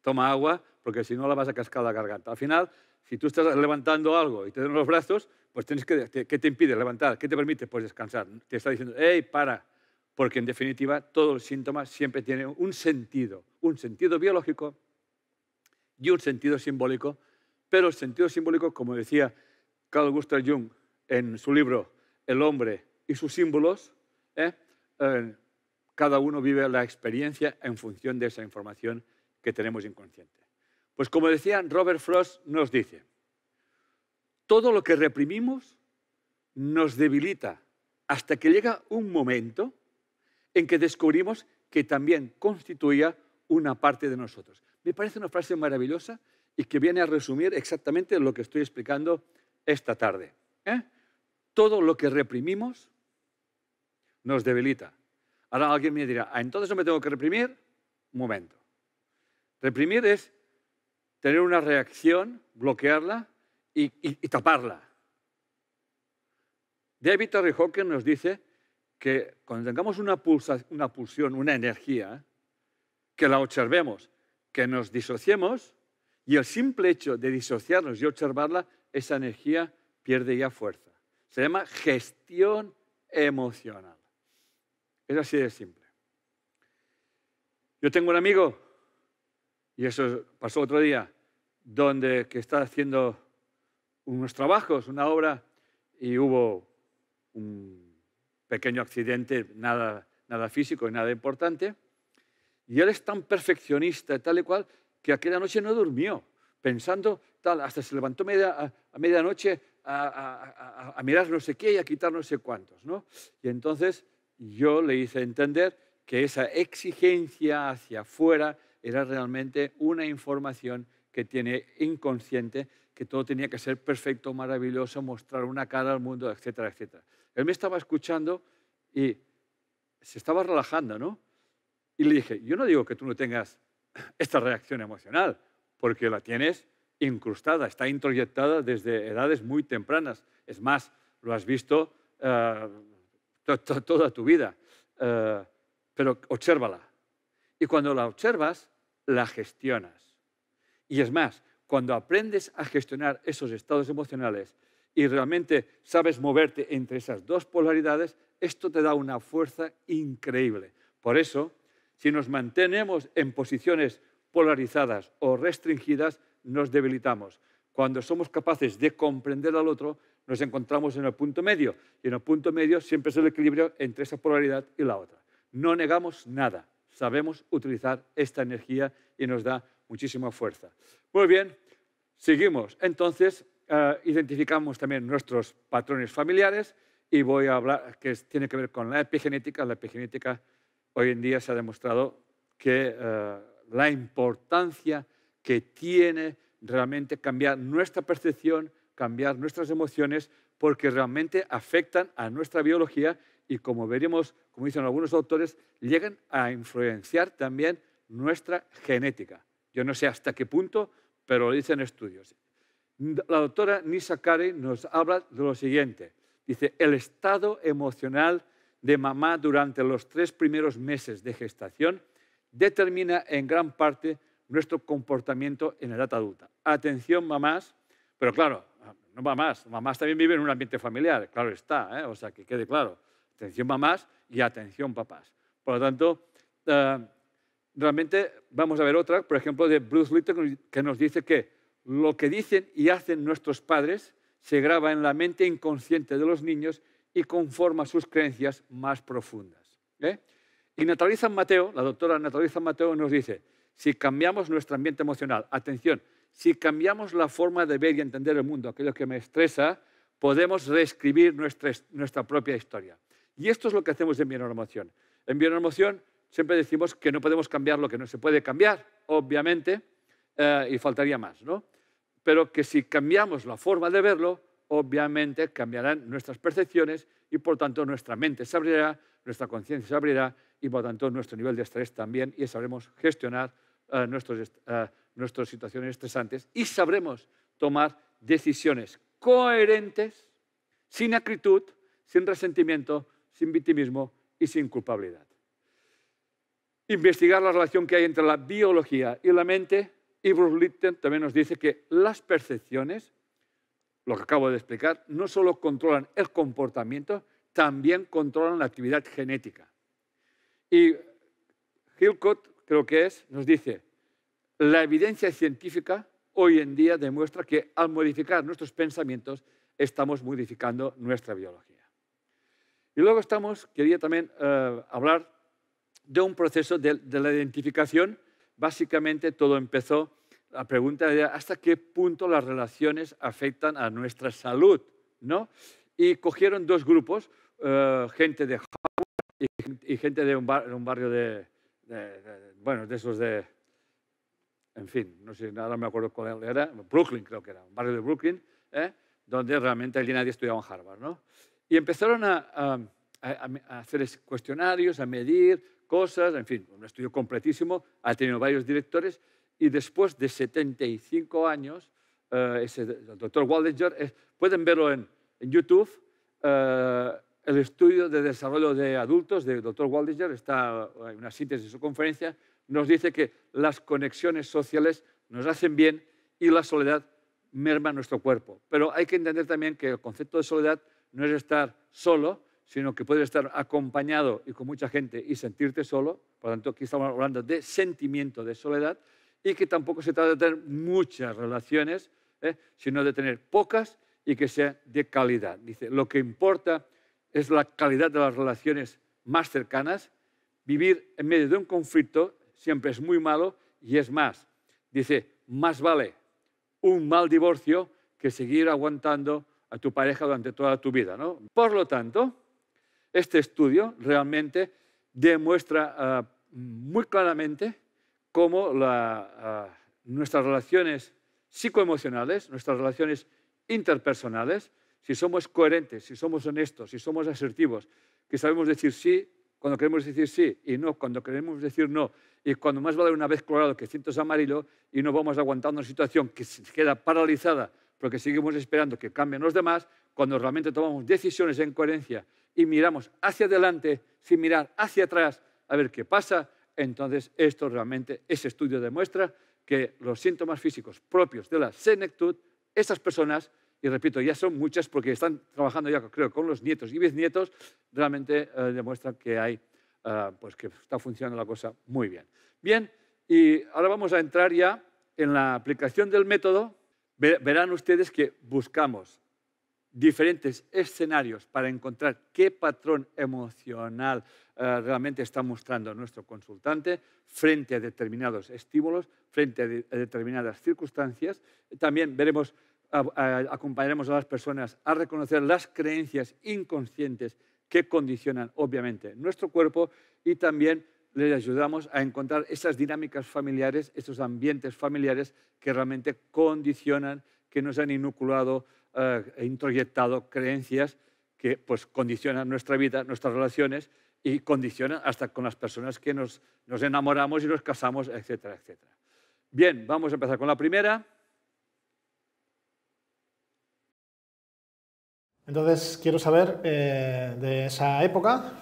toma agua, porque si no la vas a cascar la garganta. Al final, si tú estás levantando algo y te den los brazos, pues tienes que, ¿qué te impide levantar? ¿Qué te permite? Pues descansar. Te está diciendo, hey, para. Porque en definitiva, todos los síntomas siempre tienen un sentido, un sentido biológico y un sentido simbólico, pero el sentido simbólico, como decía Carl Gustav Jung en su libro El hombre y sus símbolos, ¿eh? Eh, cada uno vive la experiencia en función de esa información que tenemos inconsciente. Pues como decía Robert Frost nos dice, todo lo que reprimimos nos debilita hasta que llega un momento en que descubrimos que también constituía una parte de nosotros. Me parece una frase maravillosa y que viene a resumir exactamente lo que estoy explicando esta tarde. ¿eh? Todo lo que reprimimos nos debilita. Ahora alguien me dirá, ah, entonces no me tengo que reprimir. Un momento. Reprimir es tener una reacción, bloquearla y, taparla. David Terry nos dice que cuando tengamos una, una pulsión, una energía, que la observemos, que nos disociemos, y el simple hecho de disociarnos y observarla esa energía pierde ya fuerza. Se llama gestión emocional. Es así de simple. Yo tengo un amigo, y eso pasó otro día, donde que estaba haciendo unos trabajos, una obra, y hubo un pequeño accidente, nada, nada físico y nada importante. Y él es tan perfeccionista, tal y cual, que aquella noche no durmió, pensando hasta se levantó a, medianoche a, mirar no sé qué y a quitar no sé cuántos. ¿no? Y entonces yo le hice entender que esa exigencia hacia afuera era realmente una información que tiene inconsciente, que todo tenía que ser perfecto, maravilloso, mostrar una cara al mundo, etcétera, etcétera. Él me estaba escuchando y se estaba relajando, ¿no? Y le dije, yo no digo que tú no tengas esta reacción emocional, porque la tienes incrustada, está introyectada desde edades muy tempranas. Es más, lo has visto eh, toda tu vida, eh, pero obsérvala. Y cuando la observas, la gestionas. Y es más, cuando aprendes a gestionar esos estados emocionales y realmente sabes moverte entre esas dos polaridades, esto te da una fuerza increíble. Por eso, si nos mantenemos en posiciones polarizadas o restringidas, nos debilitamos. Cuando somos capaces de comprender al otro, nos encontramos en el punto medio. Y en el punto medio siempre es el equilibrio entre esa polaridad y la otra. No negamos nada. Sabemos utilizar esta energía y nos da muchísima fuerza. Muy bien, seguimos. Entonces, eh, identificamos también nuestros patrones familiares y voy a hablar que tiene que ver con la epigenética. La epigenética hoy en día se ha demostrado que eh, la importancia que tiene realmente cambiar nuestra percepción, cambiar nuestras emociones, porque realmente afectan a nuestra biología y como veremos, como dicen algunos autores, llegan a influenciar también nuestra genética. Yo no sé hasta qué punto, pero lo dicen estudios. La doctora Nisa Kari nos habla de lo siguiente. Dice, el estado emocional de mamá durante los tres primeros meses de gestación determina en gran parte nuestro comportamiento en la edad adulta. Atención, mamás, pero claro, no mamás, mamás también viven en un ambiente familiar, claro está, ¿eh? o sea, que quede claro. Atención, mamás y atención, papás. Por lo tanto, eh, realmente vamos a ver otra, por ejemplo, de Bruce Little, que nos dice que lo que dicen y hacen nuestros padres se graba en la mente inconsciente de los niños y conforma sus creencias más profundas. ¿eh? Y Nataliza Mateo, la doctora Nataliza Mateo nos dice, si cambiamos nuestro ambiente emocional, atención, si cambiamos la forma de ver y entender el mundo, aquello que me estresa, podemos reescribir nuestra, propia historia. Y esto es lo que hacemos en emoción En emoción siempre decimos que no podemos cambiar lo que no se puede cambiar, obviamente, eh, y faltaría más, ¿no? Pero que si cambiamos la forma de verlo, obviamente cambiarán nuestras percepciones y por tanto nuestra mente se abrirá nuestra conciencia se abrirá y por tanto nuestro nivel de estrés también y sabremos gestionar eh, nuestros, eh, nuestras situaciones estresantes y sabremos tomar decisiones coherentes, sin acritud, sin resentimiento, sin victimismo y sin culpabilidad. Investigar la relación que hay entre la biología y la mente y Bruce Lipton también nos dice que las percepciones, lo que acabo de explicar, no solo controlan el comportamiento, también controlan la actividad genética. Y Hillcott, creo que es, nos dice, la evidencia científica hoy en día demuestra que al modificar nuestros pensamientos estamos modificando nuestra biología. Y luego estamos, quería también eh, hablar de un proceso de, la identificación. Básicamente todo empezó la pregunta de hasta qué punto las relaciones afectan a nuestra salud, ¿no? Y cogieron dos grupos, eh, gente de Harvard y, gente de un, barrio de, bueno, de esos de, en fin, no sé, ahora me acuerdo cuál era, Brooklyn creo que era, un barrio de Brooklyn, ¿eh? donde realmente allí nadie estudiaba en Harvard, ¿no? Y empezaron a, hacer cuestionarios, a medir cosas, en fin, un estudio completísimo, ha tenido varios directores y después de 75 años, eh, ese, el doctor Waldinger, pueden verlo en, YouTube, el estudio de desarrollo de adultos del doctor Waldinger, está en una síntesis de su conferencia, nos dice que las conexiones sociales nos hacen bien y la soledad merma nuestro cuerpo. Pero hay que entender también que el concepto de soledad no es estar solo, sino que puedes estar acompañado y con mucha gente y sentirte solo. Por lo tanto, aquí estamos hablando de sentimiento de soledad y que tampoco se trata de tener muchas relaciones, ¿eh? sino de tener pocas y que sean de calidad. Dice, lo que importa es la calidad de las relaciones más cercanas. Vivir en medio de un conflicto siempre es muy malo y es más. Dice, más vale un mal divorcio que seguir aguantando a tu pareja durante toda tu vida. ¿no? Por lo tanto, este estudio realmente demuestra ah, muy claramente cómo ah, nuestras relaciones psicoemocionales, nuestras relaciones interpersonales, si somos coherentes, si somos honestos, si somos asertivos, que sabemos decir sí cuando queremos decir sí y no cuando queremos decir no, y cuando más vale una vez colorado que cientos amarillo, y no vamos aguantando una situación que se queda paralizada porque seguimos esperando que cambien los demás, cuando realmente tomamos decisiones en coherencia y miramos hacia adelante sin mirar hacia atrás a ver qué pasa, entonces esto realmente, ese estudio demuestra que los síntomas físicos propios de la senectud, esas personas y repito, ya son muchas porque están trabajando ya, creo, con los nietos y bisnietos, realmente demuestra eh, demuestran que, hay, eh, pues que está funcionando la cosa muy bien. Bien, y ahora vamos a entrar ya en la aplicación del método. Verán ustedes que buscamos diferentes escenarios para encontrar qué patrón emocional eh, realmente está mostrando nuestro consultante frente a determinados estímulos, frente a determinadas circunstancias. También veremos acompañaremos a las personas a reconocer las creencias inconscientes que condicionan, obviamente, nuestro cuerpo y también les ayudamos a encontrar esas dinámicas familiares, esos ambientes familiares que realmente condicionan, que nos han inoculado eh, e introyectado creencias que pues, condicionan nuestra vida, nuestras relaciones y condicionan hasta con las personas que nos, nos enamoramos y nos casamos, etcétera, etcétera. Bien, vamos a empezar con la primera. Entonces, quiero saber eh, de esa época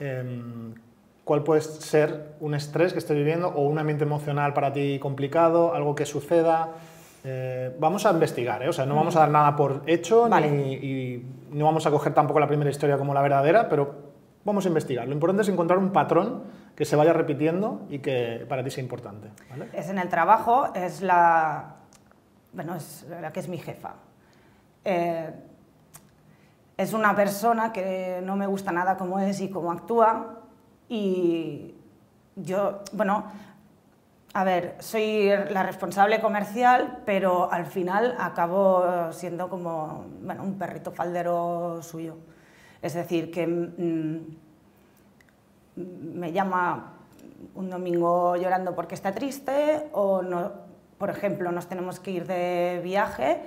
em, cuál puede ser un estrés que estés viviendo o un ambiente emocional para ti complicado, algo que suceda. Eh, vamos a investigar, ¿eh? o sea, no vamos a dar nada por hecho ni, y no vamos a coger tampoco la primera historia como la verdadera, pero vamos a investigar. Lo importante es encontrar un patrón que se vaya repitiendo y que para ti sea importante. Es en el trabajo, es la, bueno, es la que es mi jefa es una persona que no me gusta nada cómo es y cómo actúa. Y yo, bueno, a ver, soy la responsable comercial, pero al final acabo siendo como un perrito faldero suyo. Es decir, que mm, me llama un domingo llorando porque está triste o, por ejemplo, nos tenemos que ir de viaje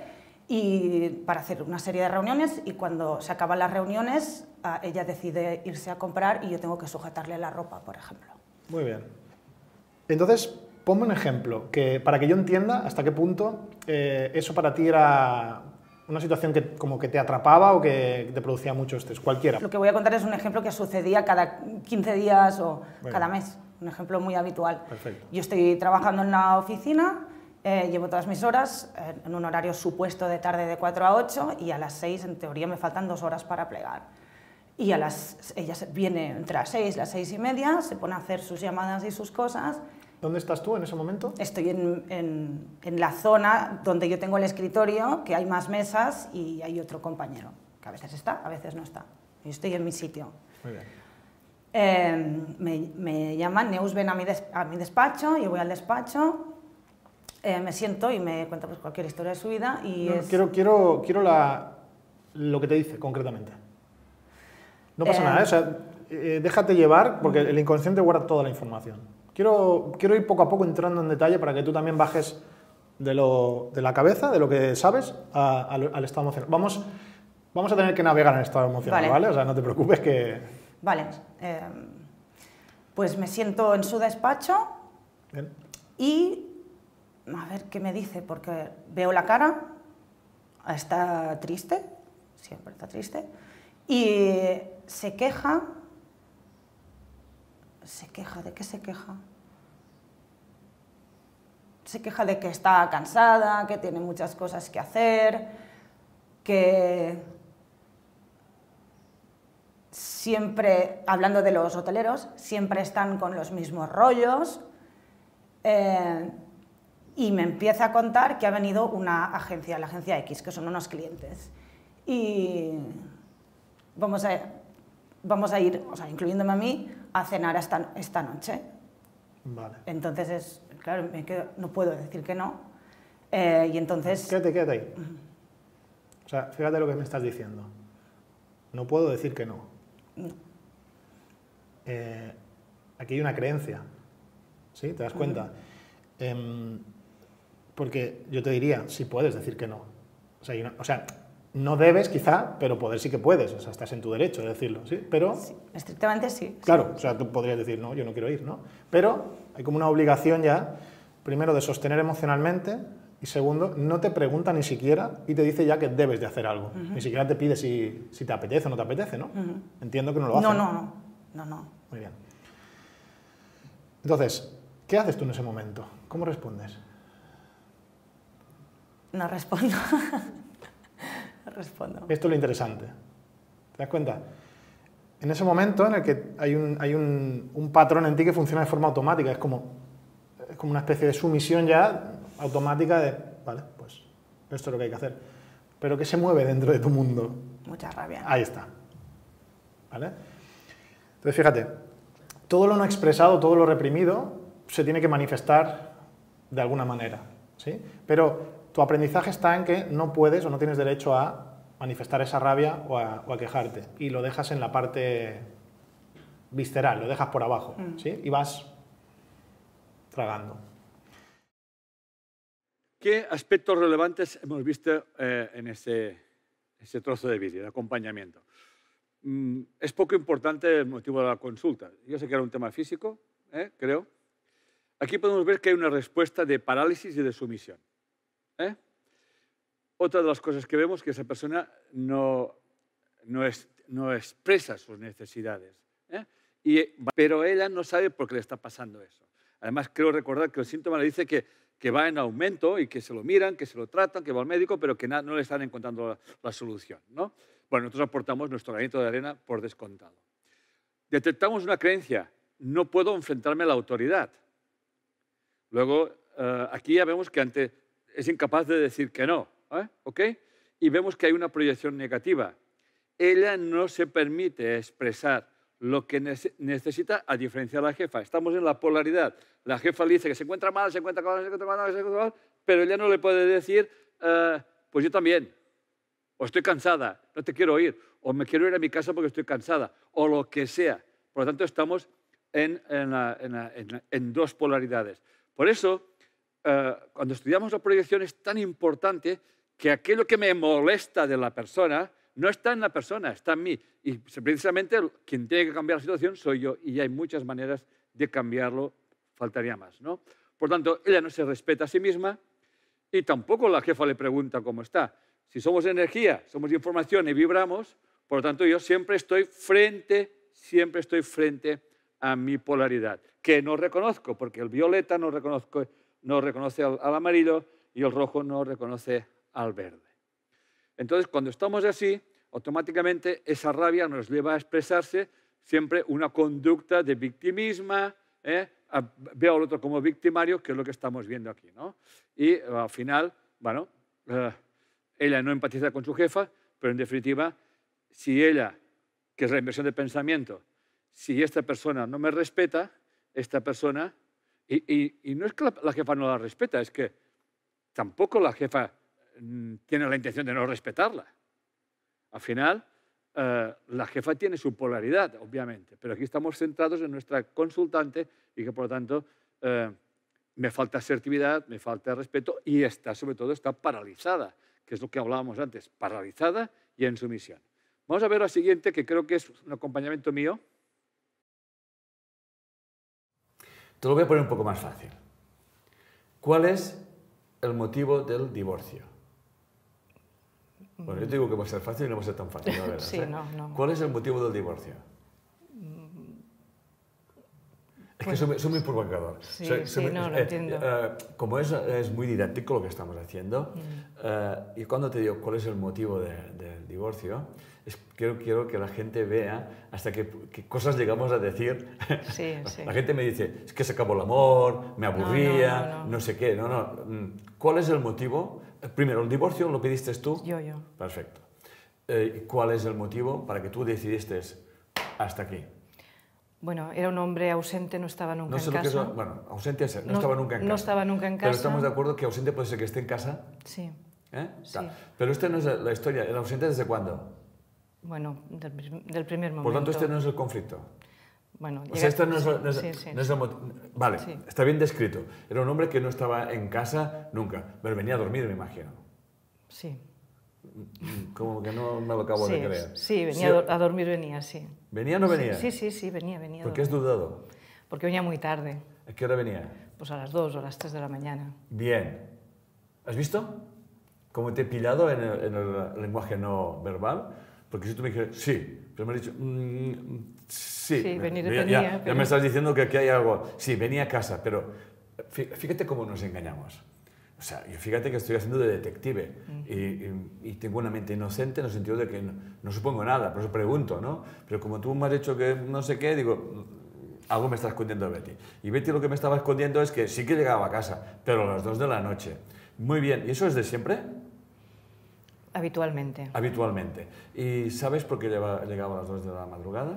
y para hacer una serie de reuniones y cuando se acaban las reuniones ah, ella decide irse a comprar y yo tengo que sujetarle la ropa, por ejemplo. Muy bien. Entonces, ponme un ejemplo, que, para que yo entienda hasta qué punto eh, eso para ti era una situación que como que te atrapaba o que te producía mucho estrés, cualquiera. Lo que voy a contar es un ejemplo que sucedía cada 15 días o cada mes, un ejemplo muy habitual. Perfecto. Yo estoy trabajando en la oficina eh, llevo todas mis horas eh, en un horario supuesto de tarde de 4 a 8 y a las 6 en teoría me faltan dos horas para plegar. Y a las, ella viene entre las 6 las 6 y media, se pone a hacer sus llamadas y sus cosas. ¿Dónde estás tú en ese momento? Estoy en, en, la zona donde yo tengo el escritorio, que hay más mesas y hay otro compañero, que a veces está, a veces no está. Yo estoy en mi sitio. Muy bien. Em, me, me, llaman, Neus ven a mi, a mi despacho, yo voy al despacho eh, me siento y me cuenta pues, cualquier historia de su vida. Y Quiero, quiero, quiero lo que te dice concretamente. No pasa eh, nada, ¿eh? o sea, déjate llevar porque el inconsciente guarda toda la información. Quiero, quiero ir poco a poco entrando en detalle para que tú también bajes de, lo, de la cabeza, de lo que sabes, al, estado emocional. Vamos, vamos a tener que navegar en estado emocional, ¿vale? O sea, no te preocupes que... Vale. pues me siento en su despacho Bien. y a ver qué me dice, porque veo la cara, está triste, siempre está triste, y se queja, se queja, ¿de qué se queja? Se queja de que está cansada, que tiene muchas cosas que hacer, que siempre, hablando de los hoteleros, siempre están con los mismos rollos. Eh, y me empieza a contar que ha venido una agencia, la agencia X, que son unos clientes. Y vamos a, vamos a ir, o incluyéndome a mí, a cenar esta, esta noche. Vale. Entonces, es, claro, no puedo decir que no. Eh, y entonces... Quédate, quédate ahí. O sea, fíjate lo que me estás diciendo. No puedo decir que no. Eh, aquí hay una creencia. ¿Sí? ¿Te das cuenta? Porque yo te diría, si puedes decir que no. O sea, no, debes quizá, pero poder sí que puedes. O sea, estás en tu derecho de decirlo, ¿sí? Pero... Sí, estrictamente sí. Claro, o sea, tú podrías decir, no, yo no quiero ir, ¿no? Pero hay como una obligación ya, primero, de sostener emocionalmente y segundo, no te pregunta ni siquiera y te dice ya que debes de hacer algo. Ni siquiera te pide si, te apetece o no te apetece, ¿no? Entiendo que no lo haces. No, no, no, no, no. Muy bien. Entonces, ¿qué haces tú en ese momento? ¿Cómo respondes? No respondo. respondo. Esto es lo interesante. ¿Te das cuenta? En ese momento en el que hay, un, hay un, patrón en ti que funciona de forma automática, es como, como una especie de sumisión ya automática de, vale, pues esto es lo que hay que hacer. Pero ¿qué se mueve dentro de tu mundo? Mucha rabia. Ahí está. ¿Vale? Entonces, fíjate, todo lo no expresado, todo lo reprimido, se tiene que manifestar de alguna manera. ¿sí? Pero tu aprendizaje está en que no puedes o no tienes derecho a manifestar esa rabia o a, quejarte. Y lo dejas en la parte visceral, lo dejas por abajo, mm. ¿sí? Y vas tragando. ¿Qué aspectos relevantes hemos visto eh, en ese este trozo de vídeo, de acompañamiento? Mm, es poco importante el motivo de la consulta. Yo sé que era un tema físico, ¿eh? creo. Aquí podemos ver que hay una respuesta de parálisis y de sumisión. ¿eh? Otra de las cosas que vemos es que esa persona no, no, expresa sus necesidades. ¿eh? pero ella no sabe por qué le está pasando eso. Además, creo recordar que el síntoma le dice que, va en aumento y que se lo miran, que se lo tratan, que va al médico, pero que no le están encontrando la, solución. Bueno, nosotros aportamos nuestro granito de arena por descontado. Detectamos una creencia, no puedo enfrentarme a la autoridad. Luego, eh, aquí ya vemos que ante es incapaz de decir que no. ¿eh? ¿Ok? Y vemos que hay una proyección negativa. Ella no se permite expresar lo que necesita a diferencia de la jefa. Estamos en la polaridad. La jefa le dice que se encuentra mal, se encuentra mal, se encuentra mal, pero ella no le puede decir, eh, pues yo también, o estoy cansada, no te quiero oír. o me quiero ir a mi casa porque estoy cansada, o lo que sea. Por lo tanto, estamos en dos polaridades. Por eso, eh, cuando estudiamos la proyección es tan importante que aquello que me molesta de la persona no está en la persona, está en mí. Y precisamente quien tiene que cambiar la situación soy yo y hay muchas maneras de cambiarlo, faltaría más. ¿no? Por tanto, ella no se respeta a sí misma y tampoco la jefa le pregunta cómo está. Si somos energía, somos información y vibramos, por lo tanto yo siempre estoy frente, siempre estoy frente a mi polaridad, que no reconozco, porque el violeta no reconozco no reconoce al, amarillo y el rojo no reconoce al verde. Entonces, cuando estamos así, automáticamente esa rabia nos lleva a expresarse siempre una conducta de victimismo, ¿eh? veo al otro como victimario, que es lo que estamos viendo aquí. ¿no? Y eh, al final, bueno, eh, ella no empatiza con su jefa, pero en definitiva, si ella, que es la inversión de pensamiento, si esta persona no me respeta, esta persona y, no es que la, jefa no la respeta, es que tampoco la jefa mm, tiene la intención de no respetarla. Al final, eh, la jefa tiene su polaridad, obviamente, pero aquí estamos centrados en nuestra consultante y que, por lo tanto, eh, me falta asertividad, me falta respeto y está, sobre todo, está paralizada, que es lo que hablábamos antes, paralizada y en sumisión. Vamos a ver la siguiente, que creo que es un acompañamiento mío. Te lo voy a poner un poco más fácil. ¿Cuál es el motivo del divorcio? Bueno, yo te digo que va a ser fácil y no va a ser tan fácil, ¿eh? no, ¿Cuál es el motivo del divorcio? Es que pues soy, muy provocador. Sí, sí no, lo eh, entiendo. Eh, como es, es, muy didáctico lo que estamos haciendo, mm. y cuando te digo cuál es el motivo del divorcio, quiero, quiero que la gente vea hasta qué, cosas llegamos a decir. La gente me dice, es que se acabó el amor, me aburría, no, sé qué. No, no. Mm, ¿Cuál es el motivo? Primero, ¿el divorcio lo pidiste tú? Yo, yo. Perfecto. Eh, ¿Cuál es el motivo para que tú decidiste hasta aquí? Bueno, era un hombre ausente, no estaba nunca en casa. bueno, ausente es, no, estaba nunca en casa. Pero estamos de acuerdo que ausente puede ser que esté en casa. Sí. ¿Eh? sí. Pero esta no es la historia. ¿El ausente desde cuándo? Bueno, del, primer momento. Por tanto, este no es el conflicto. Bueno, o sea, este no es, no es, el Vale, está bien descrito. Era un hombre que no estaba en casa nunca, pero venía a dormir, me imagino. Sí. Como que no me lo acabo de creer. Sí, venía a, dormir venía, sí. ¿Venía o no venía? Sí, sí, sí, venía, venía. ¿Por qué has dudado? Porque venía muy tarde. ¿A qué hora venía? Pues a las 2 o a las 3 de la mañana. Bien. ¿Has visto? Como te he pillado en el lenguaje no verbal porque si tú me dijeras, sí, pero me has dicho, mm, sí, venir ya, pero... me estás diciendo que aquí hay algo. Sí, venía a casa, pero fíjate cómo nos engañamos. O sea, yo fíjate que estoy haciendo de detective mm. y, tengo una mente inocente en el sentido de que no, supongo nada, por eso pregunto, ¿no? Pero como tú me has dicho que no sé qué, digo, mm, algo me está escondiendo Betty. Y Betty lo que me estaba escondiendo es que sí que llegaba a casa, pero a las dos de la noche. Muy bien, ¿y eso es de siempre? Habitualmente. Habitualmente. ¿Y sabes por qué llegaba a las 2 de la madrugada?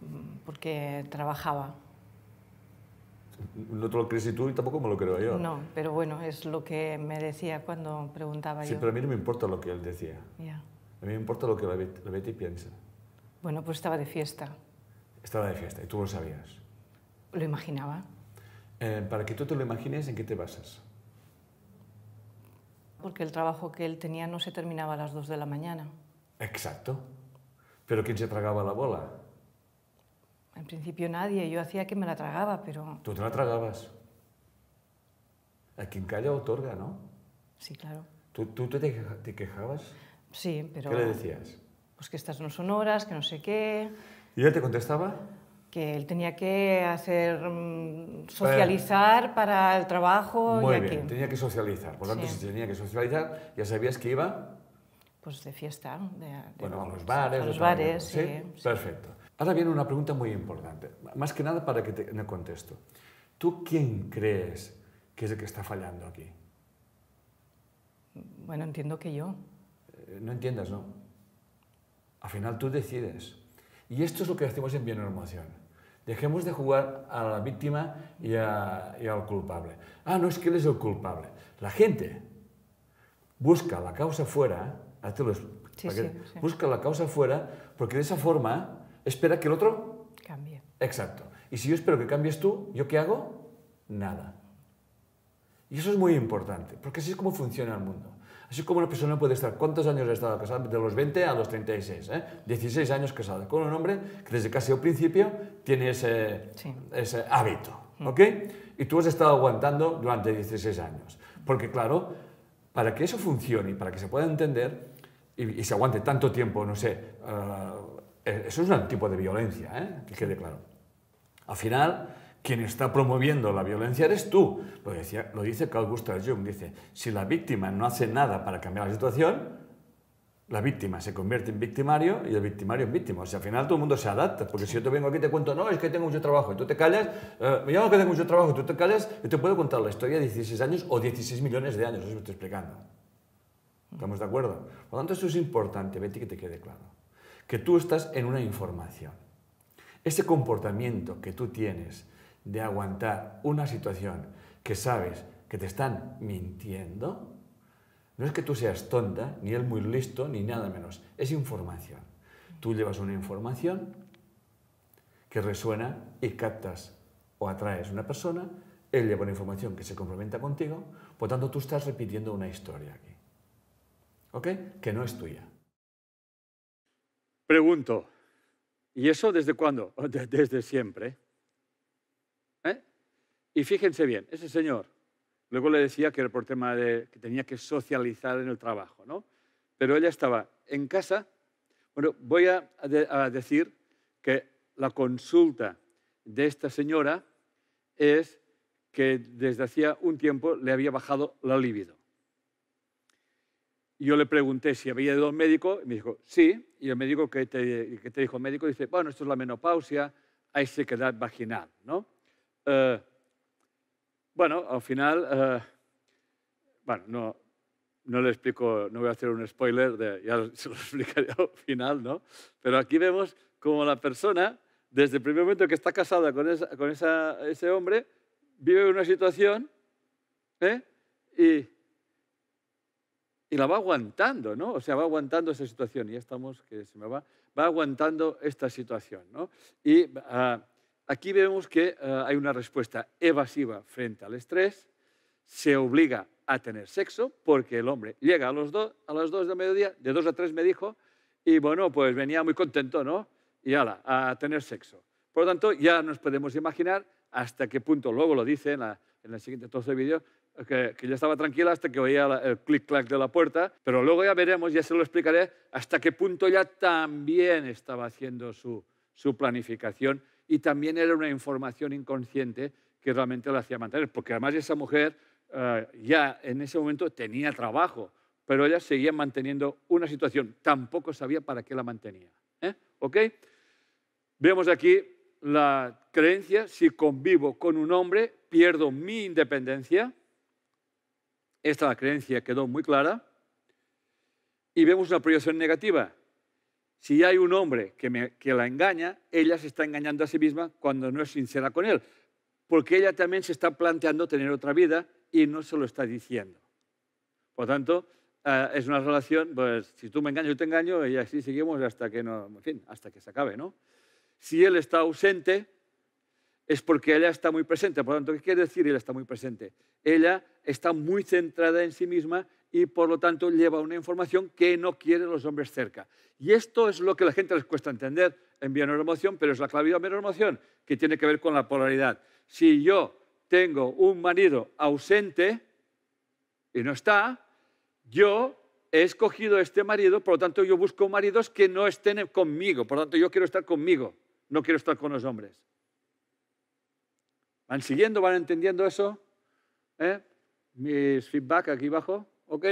Mm, porque trabajaba. No te lo crees tú y tampoco me lo creo yo. No, pero bueno, es lo que me decía cuando preguntaba sí, yo. Sí, pero a mí no me importa lo que él decía. A mí me importa lo que la Betty, piensa. Bueno, pues estaba de fiesta. Estaba de fiesta y tú lo sabías. Lo imaginaba. Eh, para que tú te lo imagines, ¿en qué te basas? Porque el trabajo que él tenía no se terminaba a las 2 de la mañana. Exacto. ¿Pero quién se tragaba la bola? En principio nadie. Yo hacía que me la tragaba, pero... Tú te la tragabas. A quien calla otorga, ¿no? Sí, claro. ¿Tú, te, te quejabas? Sí, pero... ¿Qué le decías? Pues que estas no son horas, que no sé qué. ¿Y él te contestaba? él tenía que hacer mm, socializar para el trabajo. Muy bien, tenía que socializar. Por lo tanto, si tenía que socializar, ya sabías que iba. Pues de fiesta. De, bueno, a los bares. A los bares, sí, Perfecto. Ahora viene una pregunta muy importante, más que nada para que te el contesto. ¿Tú quién crees que es el que está fallando aquí? Bueno, entiendo que yo. Eh, no entiendas, no. Al final tú decides. Y esto es lo que hacemos en Bienformación. Dejemos de jugar a la víctima y, a, al culpable. Ah, no es que él es el culpable. La gente busca la causa fuera, busca la causa fuera porque de esa forma espera que el otro cambie. Exacto. Y si yo espero que cambies tú, ¿yo qué hago? Nada. Y eso es muy importante, porque así es como funciona el mundo. Así como una persona puede estar, ¿cuántos años ha estado casada? De los 20 a los 36, ¿eh? 16 años casada, con un hombre que desde casi el principio tiene ese, hábito, mm. ¿ok? Y tú has estado aguantando durante 16 años. Porque claro, para que eso funcione y para que se pueda entender y, se aguante tanto tiempo, no sé, eh, eso es un tipo de violencia, ¿eh? que quede claro. Al final quien está promoviendo la violencia eres tú. Lo, decía, lo dice Carl Gustav Jung, dice, si la víctima no hace nada para cambiar la situación, la víctima se convierte en victimario y el victimario en víctima. O sea, al final todo el mundo se adapta, porque si yo te vengo aquí y te cuento, no, es que tengo mucho trabajo, y tú te callas, eh, me llamo que tengo mucho trabajo, y tú te callas, y te puedo contar la historia de 16 años o 16 millones de años, eso que estoy explicando. ¿Estamos de acuerdo? Por lo tanto, eso es importante, Betty, que te quede claro. Que tú estás en una información. Ese comportamiento que tú tienes, de aguantar una situación que sabes que te están mintiendo, no es que tú seas tonta, ni él muy listo, ni nada menos, es información. Tú llevas una información que resuena y captas o atraes una persona, él lleva una información que se complementa contigo, por tanto tú estás repitiendo una historia aquí. ¿Ok? Que no es tuya. Pregunto, ¿y eso desde cuándo? Desde siempre. Y fíjense bien, ese señor, luego le decía que era por tema de que tenía que socializar en el trabajo, ¿no? Pero ella estaba en casa. Bueno, voy a, decir que la consulta de esta señora es que desde hacía un tiempo le había bajado la libido. yo le pregunté si había ido al médico, y me dijo, sí, y el médico que te, que te dijo el médico dice, bueno, esto es la menopausia, hay sequedad vaginal, ¿no? Eh, bueno, al final, eh, bueno, no, no le explico, no voy a hacer un spoiler, de, ya se lo explicaré al final, ¿no? Pero aquí vemos como la persona, desde el primer momento que está casada con, esa, con ese hombre, vive una situación ¿eh? y, la va aguantando, ¿no? O sea, va aguantando esa situación, y ya estamos, que se me va, va aguantando esta situación, ¿no? Y ah, Aquí vemos que eh, hay una respuesta evasiva frente al estrés, se obliga a tener sexo porque el hombre llega a, a las 2 de mediodía, de 2 a 3 me dijo, y bueno, pues venía muy contento, ¿no? Y ala, a tener sexo. Por lo tanto, ya nos podemos imaginar hasta qué punto, luego lo dice en, el siguiente trozo de vídeo, que, ya estaba tranquila hasta que oía el clic-clac de la puerta, pero luego ya veremos, ya se lo explicaré, hasta qué punto ya también estaba haciendo su, su planificación y también era una información inconsciente que realmente la hacía mantener, porque además esa mujer eh, ya en ese momento tenía trabajo, pero ella seguía manteniendo una situación, tampoco sabía para qué la mantenía. ¿eh? ¿Ok? Vemos aquí la creencia, si convivo con un hombre, pierdo mi independencia. Esta creencia quedó muy clara. Y vemos una proyección negativa. Si hay un hombre que, la engaña, ella se está engañando a sí misma cuando no es sincera con él, porque ella también se está planteando tener otra vida y no se lo está diciendo. Por tanto, eh, es una relación, pues si tú me engañas, yo te engaño y así seguimos hasta que, no, en fin, hasta que se acabe, ¿no? Si él está ausente, es porque ella está muy presente. Por tanto, ¿qué quiere decir él está muy presente? Ella está muy centrada en sí misma y por lo tanto lleva una información que no quieren los hombres cerca. Y esto es lo que a la gente les cuesta entender en neuroemoción, pero es la clave de la que tiene que ver con la polaridad. Si yo tengo un marido ausente y no está, yo he escogido este marido, por lo tanto yo busco maridos que no estén conmigo, por lo tanto yo quiero estar conmigo, no quiero estar con los hombres. ¿Van siguiendo, van entendiendo eso? ¿Eh? Mis feedback aquí abajo. ¿Ok?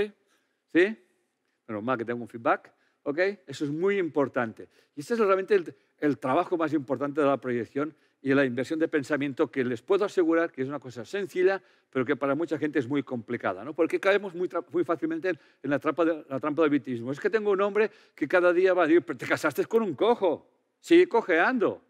¿Sí? Menos mal que tengo un feedback. ¿Ok? Eso es muy importante. Y este es realmente el, trabajo más importante de la proyección y la inversión de pensamiento que les puedo asegurar que es una cosa sencilla, pero que para mucha gente es muy complicada, ¿no? Porque caemos muy, fácilmente en, la, trampa del victimismo. Es que tengo un hombre que cada día va a decir, pero te casaste con un cojo, sigue cojeando.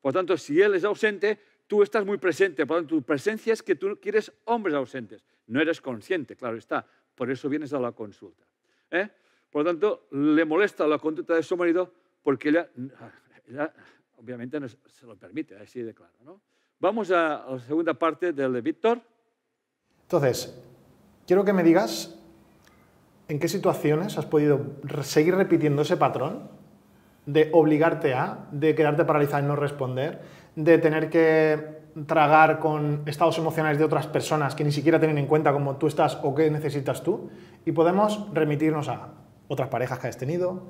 Por tanto, si él es ausente, tú estás muy presente. Por tanto, tu presencia es que tú quieres hombres ausentes. No eres consciente, claro está por eso vienes a la consulta. ¿eh? Por lo tanto, le molesta la conducta de su marido porque ella, obviamente no se lo permite, así de claro. Vamos a la segunda parte del de Víctor. Entonces, quiero que me digas en qué situaciones has podido seguir repitiendo ese patrón de obligarte a, de quedarte paralizada y no responder, de tener que tragar con estados emocionales de otras personas que ni siquiera tienen en cuenta cómo tú estás o qué necesitas tú, y podemos remitirnos a otras parejas que has tenido,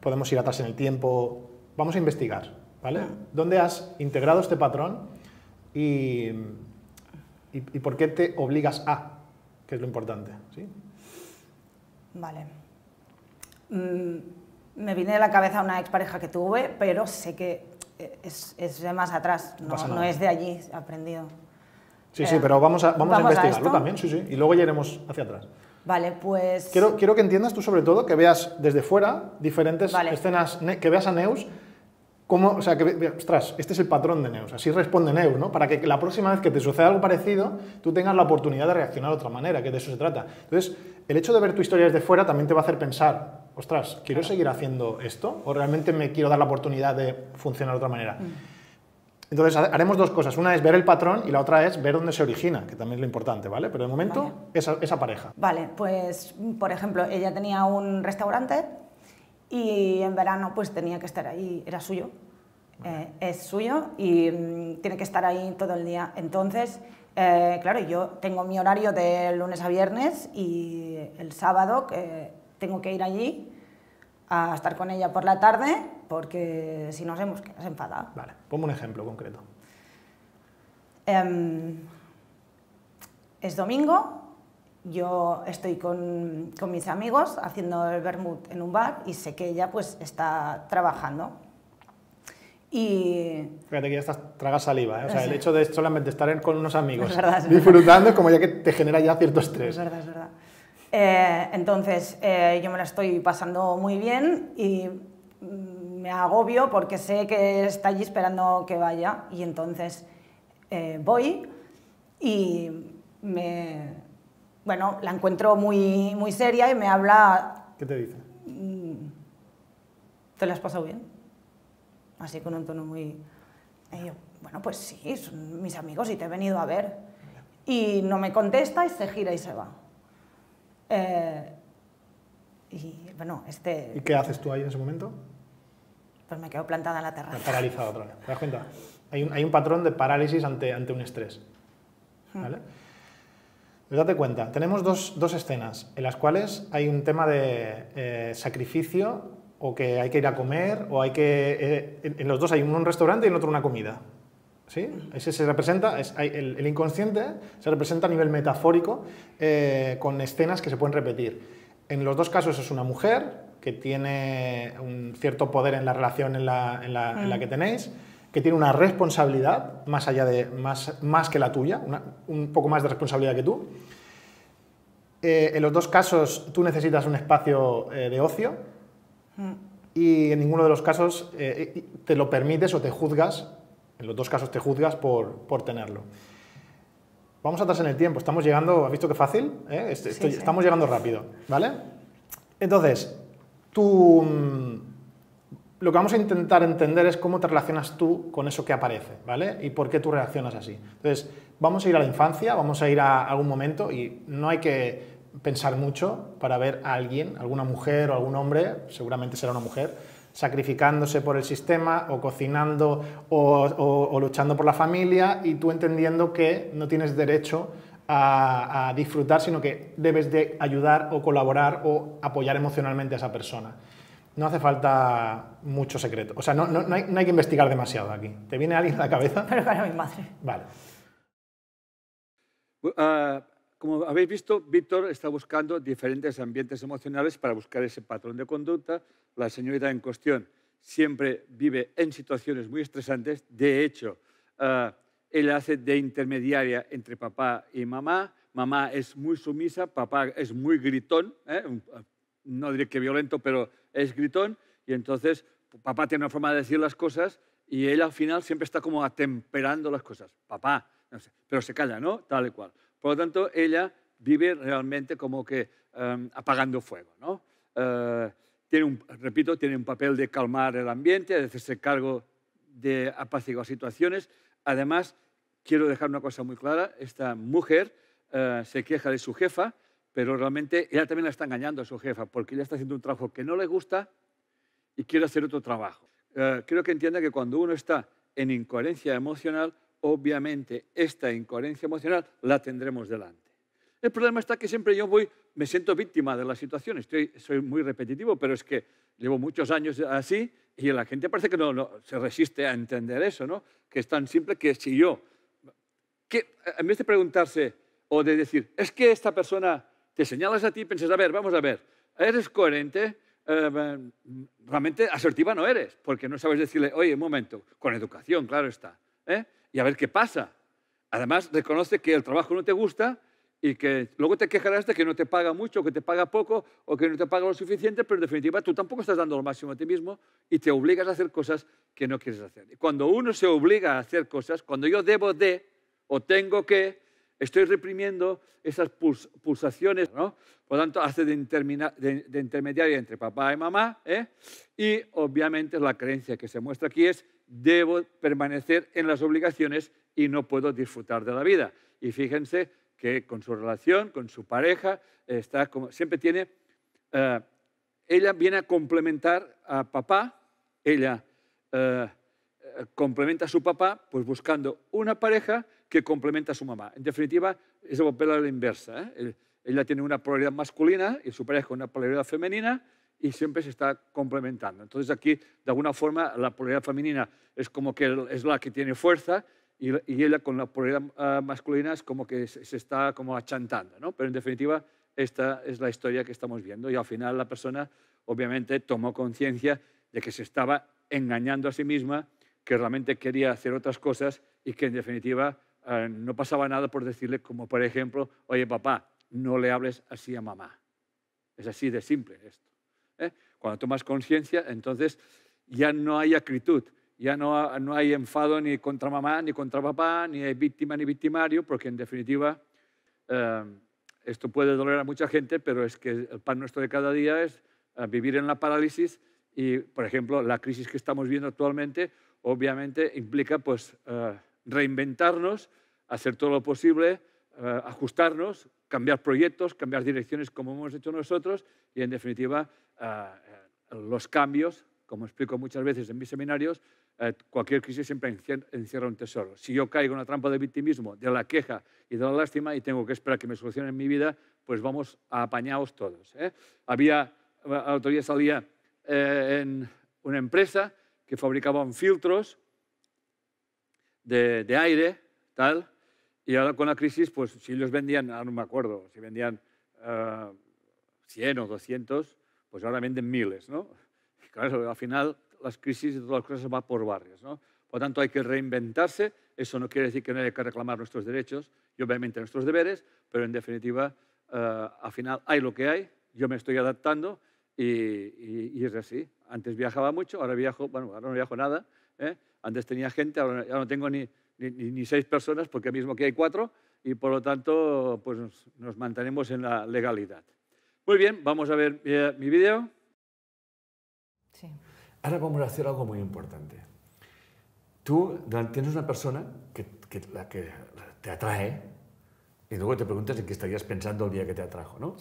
podemos ir atrás en el tiempo, vamos a investigar, ¿vale? Ah. ¿Dónde has integrado este patrón y, y, por qué te obligas a, que es lo importante, ¿sí? Vale. Mm, me vine a la cabeza una expareja que tuve, pero sé que es, de más atrás, no, es de allí aprendido. Sí, sí, pero vamos a, vamos, a investigarlo también, sí, sí, y luego ya iremos hacia atrás. Vale, pues... Quiero, quiero que entiendas tú sobre todo, que veas desde fuera diferentes escenas, que veas a Neus cómo, o sea, que, ostras, este es el patrón de Neus, así responde Neus, ¿no? Para que la próxima vez que te suceda algo parecido, tú tengas la oportunidad de reaccionar de otra manera, que de eso se trata. Entonces, el hecho de ver tu historia desde fuera también te va a hacer pensar, ostras, ¿quiero seguir haciendo esto? ¿O realmente me quiero dar la oportunidad de funcionar de otra manera? Mm. Entonces, haremos dos cosas. Una es ver el patrón y la otra es ver dónde se origina, que también es lo importante, ¿vale? Pero de momento, Esa, esa pareja. Vale, pues, por ejemplo, ella tenía un restaurante y en verano pues tenía que estar ahí, era suyo, eh, es suyo y mm, tiene que estar ahí todo el día. Entonces, eh, claro, yo tengo mi horario de lunes a viernes y el sábado que tengo que ir allí a estar con ella por la tarde porque si no se, se enfada. Vale, pongo un ejemplo concreto. Em, es domingo, yo estoy con, con mis amigos haciendo el vermut en un bar y sé que ella pues está trabajando. Y... Fíjate que ya estás, tragas saliva, ¿eh? o sea, el hecho de solamente estar con unos amigos disfrutando es como ya que te genera ya cierto estrés. Es verdad, es verdad. Eh, entonces, eh, yo me la estoy pasando muy bien y mm, me agobio porque sé que está allí esperando que vaya y entonces voy y me, bueno, la encuentro muy, seria y me habla... ¿Qué te dice? Mm, ¿Te la has pasado bien? Así con un tono muy... Y yo, bueno, pues sí, son mis amigos y te he venido a ver. Y no me contesta y se gira y se va. Eh, y bueno, este... ¿Y qué haces tú ahí en ese momento? Pues me quedo plantada en la terraza. paralizado otra vez. ¿Te das cuenta? Hay un, patrón de parálisis ante, un estrés. Hmm. ¿Vale? Pues date cuenta, tenemos dos, dos, escenas en las cuales hay un tema de eh, sacrificio o que hay que ir a comer o hay que... Eh, en, los dos hay un, un restaurante y en otro una comida. ¿Sí? Ese se representa, el, inconsciente se representa a nivel metafórico eh, con escenas que se pueden repetir. En los dos casos es una mujer que tiene un cierto poder en la relación en la, en la mm. que tenéis que tiene una responsabilidad más allá de más, más que la tuya, un poco más de responsabilidad que tú. Eh, en los dos casos tú necesitas un espacio eh, de ocio mm. y en ninguno de los casos eh, te lo permites o te juzgas, en los dos casos te juzgas por, tenerlo. Vamos atrás en el tiempo, estamos llegando, ¿has visto qué fácil? Este, estamos llegando rápido, ¿vale? Entonces, tú... Mm, lo que vamos a intentar entender es cómo te relacionas tú con eso que aparece, ¿vale? Y por qué tú reaccionas así. Entonces, vamos a ir a la infancia, vamos a ir a algún momento y no hay que pensar mucho para ver a alguien, alguna mujer o algún hombre, seguramente será una mujer, sacrificándose por el sistema o cocinando o, luchando por la familia y tú entendiendo que no tienes derecho a disfrutar, sino que debes de ayudar o colaborar o apoyar emocionalmente a esa persona. No hace falta mucho secreto. O sea, no, hay, que investigar demasiado aquí. ¿Te viene alguien a la cabeza? Pero para mi madre. Vale. Ah, como habéis visto, Víctor está buscando diferentes ambientes emocionales para buscar ese patrón de conducta. La señorita en cuestión siempre vive en situaciones muy estresantes. De hecho, ah, él hace de intermediaria entre papá y mamá. Mamá es muy sumisa, papá es muy gritón, ¿eh? ah, no diré que violento, pero es gritón y entonces pues, papá tiene una forma de decir las cosas y él al final siempre está como atemperando las cosas. Papá, no sé, pero se calla, ¿no? Tal y cual. Por lo tanto, ella vive realmente como que em, apagando fuego, ¿no? Eh, tiene un, repito, tiene un papel de calmar el ambiente, de hacerse cargo de apaciguar situaciones. Además, quiero dejar una cosa muy clara, esta mujer eh, se queja de su jefa, pero realmente ella también la está engañando a su jefa porque ella está haciendo un trabajo que no le gusta y quiere hacer otro trabajo. Eh, creo que entienda que cuando uno está en incoherencia emocional, obviamente esta incoherencia emocional la tendremos delante. El problema está que siempre yo voy, me siento víctima de la situación, Estoy, soy muy repetitivo, pero es que llevo muchos años así y la gente parece que no, se resiste a entender eso, ¿no? que es tan simple que si yo, que, en vez de preguntarse o de decir, es que esta persona te señalas a ti y piensas, a ver, vamos a ver, ¿eres coherente? Eh, realmente asertiva no eres, porque no sabes decirle, oye, un momento, con educación, claro está, ¿eh? y a ver qué pasa. Además, reconoce que el trabajo no te gusta y que luego te quejarás de que no te paga mucho, que te paga poco o que no te paga lo suficiente, pero en definitiva tú tampoco estás dando lo máximo a ti mismo y te obligas a hacer cosas que no quieres hacer. Y cuando uno se obliga a hacer cosas, cuando yo debo de o tengo que, Estoy reprimiendo esas pulsaciones, ¿no? Por lo tanto, hace de, intermediario intermediaria entre papá y mamá. ¿eh? Y obviamente la creencia que se muestra aquí es, debo permanecer en las obligaciones y no puedo disfrutar de la vida. Y fíjense que con su relación, con su pareja, está como, siempre tiene... Eh, ella viene a complementar a papá, ella eh, eh, complementa a su papá, pues buscando una pareja que complementa a su mamá. En definitiva, es el papel a la inversa. ¿eh? ella tiene una polaridad masculina y su pareja una polaridad femenina y siempre se está complementando. Entonces aquí, de alguna forma, la polaridad femenina es como que es la que tiene fuerza y, ella con la polaridad ah, masculina es como que se, está como achantando. ¿no? Pero en definitiva, esta es la historia que estamos viendo y al final la persona obviamente tomó conciencia de que se estaba engañando a sí misma, que realmente quería hacer otras cosas y que en definitiva Ah, no pasaba nada por decirle, como por ejemplo, oye papá, no le hables así a mamá. Es así de simple esto. ¿eh? Cuando tomas conciencia, entonces ya no hay acritud, ya no, hay enfado ni contra mamá, ni contra papá, ni hay víctima ni victimario, porque en definitiva eh, esto puede doler a mucha gente, pero es que el pan nuestro de cada día es eh, vivir en la parálisis y, por ejemplo, la crisis que estamos viendo actualmente obviamente implica pues, reinventarnos, hacer todo lo posible, eh, ajustarnos, cambiar proyectos, cambiar direcciones como hemos hecho nosotros y, en definitiva, eh, eh, los cambios, como explico muchas veces en mis seminarios, cualquier crisis siempre encierra un tesoro. Si yo caigo en la trampa de victimismo, de la queja y de la lástima y tengo que esperar que me solucionen mi vida, pues vamos a apañaros todos. Había, el otro día salía en una empresa que fabricaban filtros de, aire, tal, y ahora con la crisis, pues si los vendían, ahora no me acuerdo, si vendían 100 eh, o 200, pues ahora venden miles, ¿no? Y claro, al final las crisis y todas las cosas van por barrios, ¿no? Por lo tanto, hay que reinventarse. Eso no quiere decir que no haya que reclamar nuestros derechos y obviamente nuestros deberes, pero en definitiva, eh, al final hay lo que hay. Yo me estoy adaptando y, y, es así. Antes viajaba mucho, ahora viajo, bueno, ahora no viajo nada. ¿eh? Antes tenía gente, ahora no tengo ni, seis personas, porque mismo que hay cuatro, y por lo tanto pues nos mantenemos en la legalidad. Muy bien, vamos a ver eh, mi vídeo. Sí. Ahora vamos a hacer algo muy importante. Tú tienes una persona que, te atrae y luego te preguntas en qué estarías pensando el día que te atrajo, ¿no?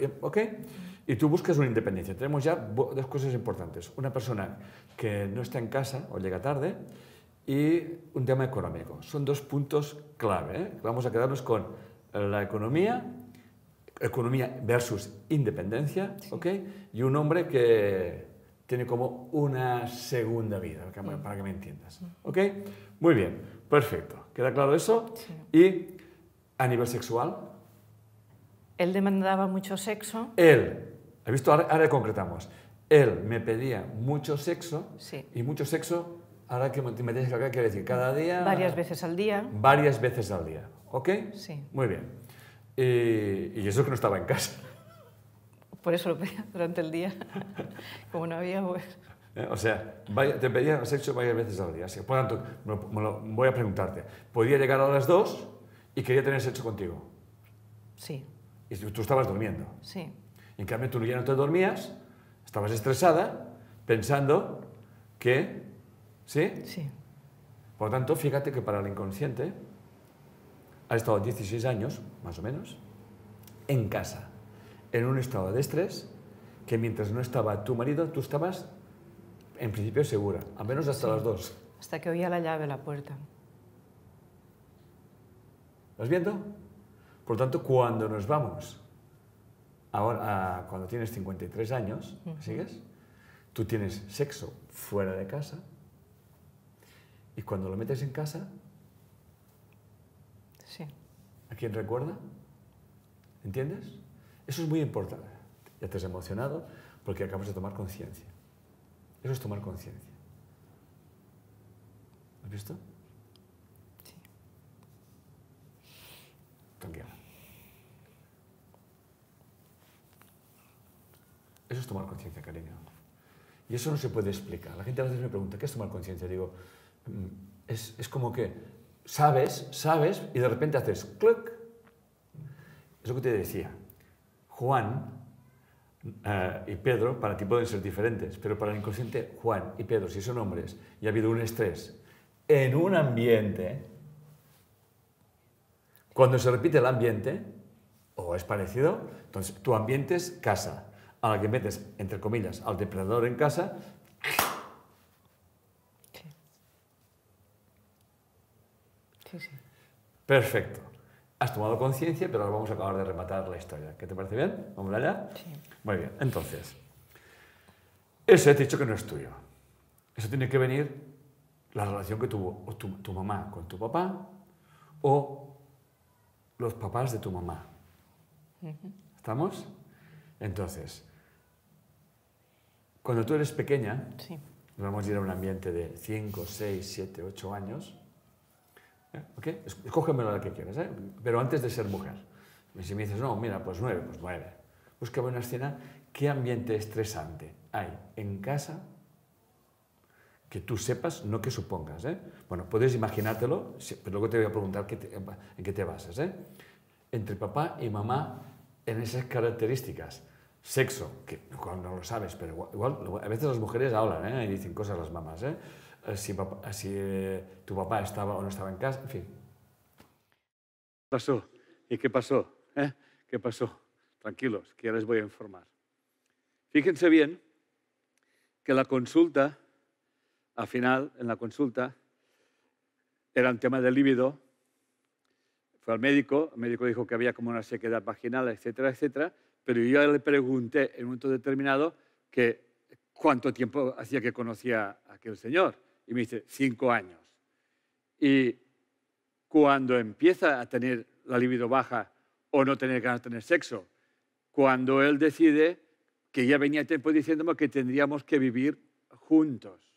Eh, y tú buscas una independencia. Tenemos ya dos cosas importantes. Una persona que no está en casa o llega tarde y un tema económico. Son dos puntos clave. ¿eh? Vamos a quedarnos con la economía, economía versus independencia, Y un hombre que tiene como una segunda vida, para que me entiendas. ¿Ok? Muy bien, perfecto. ¿Queda claro eso? Y a nivel sexual. Él demandaba mucho sexo. Él Ahora, concretamos. Él me pedía mucho sexo y mucho sexo, ahora que me tienes que acá, quiere decir cada día... Varias veces al día. Varias veces al día, ¿ok? Sí. Muy bien. Y, eso eso que no estaba en casa. Por eso lo pedía durante el día. Como no había... Pues... ¿Eh? O sea, te pedía sexo varias veces al día. por tanto, lo, me voy a preguntarte. ¿Podía llegar a las dos y quería tener sexo contigo? Sí. Y tú estabas durmiendo. Sí. En cambio, tú ya no te dormías, estabas estresada, pensando que... ¿Sí? Sí. Por lo tanto, fíjate que para el inconsciente ha estado 16 años, más o menos, en casa, en un estado de estrés, que mientras no estaba tu marido, tú estabas en principio segura, al menos hasta las dos. Hasta que oía la llave en la puerta. ¿Estás viendo? Por lo tanto, cuando nos vamos ahora, ah, cuando tienes 53 años, ¿sigues? Tú tienes sexo fuera de casa y cuando lo metes en casa, sí. ¿a quién recuerda? ¿Entiendes? Eso es muy importante. Ya te has emocionado porque acabas de tomar conciencia. Eso es tomar conciencia. ¿Has visto? Sí. Eso es tomar conciencia, cariño. Y eso no se puede explicar. La gente a veces me pregunta, ¿qué es tomar conciencia? Digo, mm, es, como que sabes, sabes, y de repente haces clic. Es lo que te decía. Juan eh, y Pedro para ti pueden ser diferentes, pero para el inconsciente, Juan y Pedro, si son hombres y ha habido un estrés en un ambiente, cuando se repite el ambiente, o es parecido, entonces tu ambiente es casa, a la que metes, entre comillas, al depredador en casa. Perfecto. Has tomado conciencia, pero ahora vamos a acabar de rematar la historia. ¿Qué te parece bien? ¿Vamos allá? Sí. Muy bien, entonces. Ese he dicho que no es tuyo. Eso tiene que venir la relación que tuvo tu, mamá con tu papá o los papás de tu mamá. ¿Estamos? Entonces, cuando tú eres pequeña, nos vamos a ir a un ambiente de 5, 6, 7, 8 años. ¿eh? ¿Ok? la que quieras, ¿eh? pero antes de ser mujer. Y si me dices, no, mira, pues 9, pues 9. Busca una escena, ¿qué ambiente estresante hay en casa que tú sepas, no que supongas. ¿eh? Bueno, puedes imaginártelo, pero luego te voy a preguntar en qué te basas. ¿eh? Entre papá y mamá en esas características sexo, que no lo sabes, pero igual, a veces las mujeres hablan ¿eh? y dicen cosas las mamás, ¿eh? Eh, si, tu papá estaba o no estaba en casa, en fin. ¿Qué pasó? ¿Y qué pasó? ¿Eh? ¿Qué pasó? Tranquilos, que ya les voy a informar. Fíjense bien que la consulta, al final, en la consulta, era un tema del líbido. Fue al médico, el médico dijo que había como una sequedad vaginal, etcétera, etcétera pero yo le pregunté en un momento determinado que cuánto tiempo hacía que conocía a aquel señor. Y me dice, cinco años. Y cuando empieza a tener la libido baja o no tener ganas de tener sexo, cuando él decide que ya venía tiempo diciéndome que tendríamos que vivir juntos.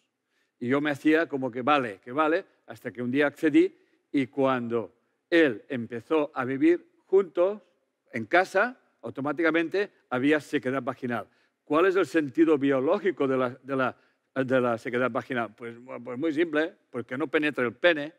Y yo me hacía como que vale, que vale, hasta que un día accedí y cuando él empezó a vivir juntos en casa, automáticamente había sequedad vaginal. ¿Cuál es el sentido biológico de la, sequedad vaginal? Pues, pues muy simple, ¿eh? porque no penetra el pene.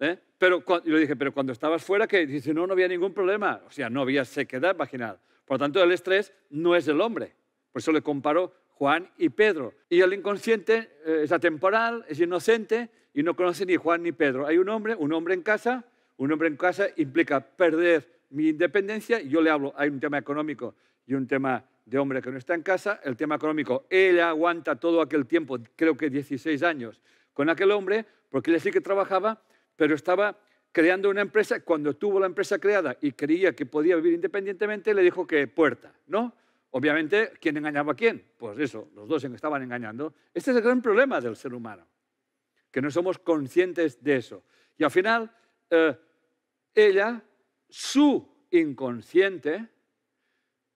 ¿eh? Pero yo dije, pero cuando estabas fuera, que dice, no, no había ningún problema. O sea, no había sequedad vaginal. Por lo tanto, el estrés no es el hombre. Por eso le comparó Juan y Pedro. Y el inconsciente eh, es atemporal, es inocente y no conoce ni Juan ni Pedro. Hay un hombre, un hombre en casa. Un hombre en casa implica perder mi independencia, yo le hablo, hay un tema económico y un tema de hombre que no está en casa, el tema económico, ella aguanta todo aquel tiempo, creo que 16 años, con aquel hombre, porque él sí que trabajaba, pero estaba creando una empresa, cuando tuvo la empresa creada y creía que podía vivir independientemente, le dijo que puerta, ¿no? Obviamente, ¿quién engañaba a quién? Pues eso, los dos estaban engañando. Este es el gran problema del ser humano, que no somos conscientes de eso. Y al final, eh, ella su inconsciente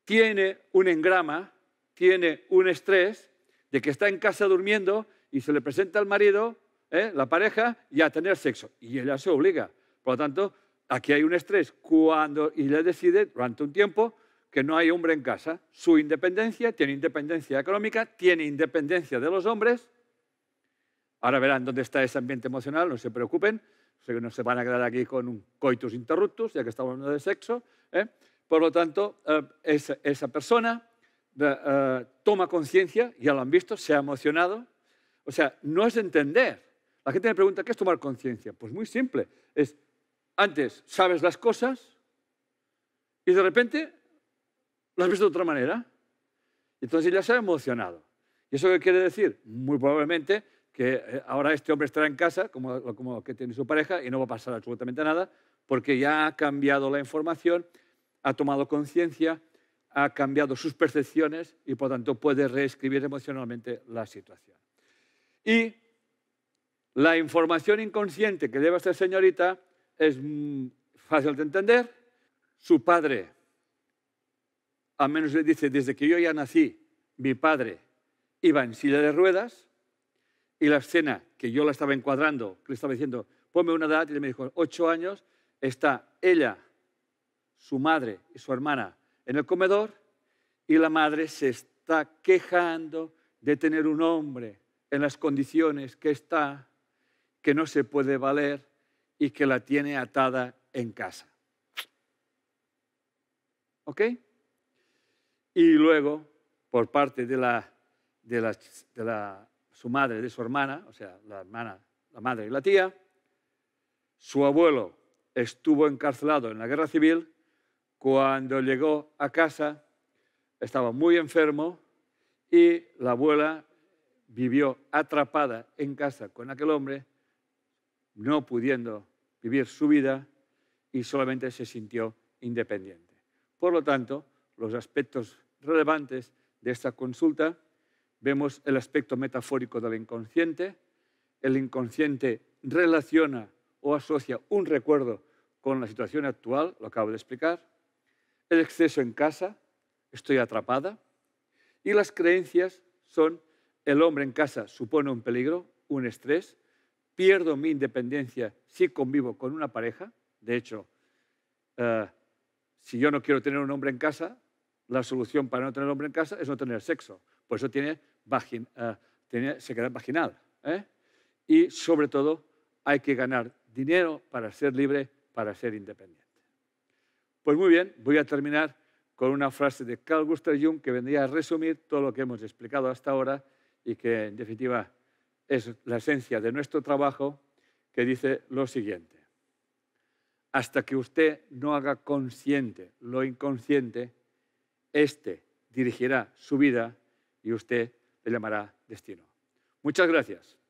tiene un engrama, tiene un estrés de que está en casa durmiendo y se le presenta al marido, ¿eh? la pareja, y a tener sexo. Y ella se obliga. Por lo tanto, aquí hay un estrés. Cuando y le decide durante un tiempo que no hay hombre en casa, su independencia tiene independencia económica, tiene independencia de los hombres. Ahora verán dónde está ese ambiente emocional, no se preocupen que No se van a quedar aquí con un coitus interruptus, ya que estamos hablando de sexo. ¿eh? Por lo tanto, eh, esa, persona eh, toma conciencia, ya lo han visto, se ha emocionado. O sea, no es entender. La gente me pregunta, ¿qué es tomar conciencia? Pues muy simple. Es, antes sabes las cosas y de repente las ves visto de otra manera. Entonces ya se ha emocionado. ¿Y eso qué quiere decir? Muy probablemente que eh, ahora este hombre estará en casa, como, como que tiene su pareja, y no va a pasar absolutamente nada, porque ya ha cambiado la información, ha tomado conciencia, ha cambiado sus percepciones y por tanto puede reescribir emocionalmente la situación. Y la información inconsciente que lleva esta señorita es mm, fácil de entender. Su padre, al menos le dice, desde que yo ya nací, mi padre iba en silla de ruedas, y la escena que yo la estaba encuadrando, que le estaba diciendo, ponme una edad, y me dijo, ocho años, está ella, su madre y su hermana en el comedor, y la madre se está quejando de tener un hombre en las condiciones que está, que no se puede valer y que la tiene atada en casa. ¿Ok? Y luego, por parte de la, de la su madre de su hermana, o sea, la hermana, la madre y la tía. Su abuelo estuvo encarcelado en la guerra civil. Cuando llegó a casa estaba muy enfermo y la abuela vivió atrapada en casa con aquel hombre, no pudiendo vivir su vida y solamente se sintió independiente. Por lo tanto, los aspectos relevantes de esta consulta Vemos el aspecto metafórico del inconsciente. El inconsciente relaciona o asocia un recuerdo con la situación actual, lo acabo de explicar. El exceso en casa, estoy atrapada. Y las creencias son el hombre en casa supone un peligro, un estrés, pierdo mi independencia si convivo con una pareja. De hecho, eh, si yo no quiero tener un hombre en casa, la solución para no tener un hombre en casa es no tener sexo por eso tiene, vagin, eh, vaginal. ¿eh? Y sobre todo, hay que ganar dinero para ser libre, para ser independiente. Pues muy bien, voy a terminar con una frase de Carl Gustav Jung que vendría a resumir todo lo que hemos explicado hasta ahora y que en definitiva es la esencia de nuestro trabajo, que dice lo siguiente. Hasta que usted no haga consciente lo inconsciente, éste dirigirá su vida y usted le llamará destino. Muchas gracias.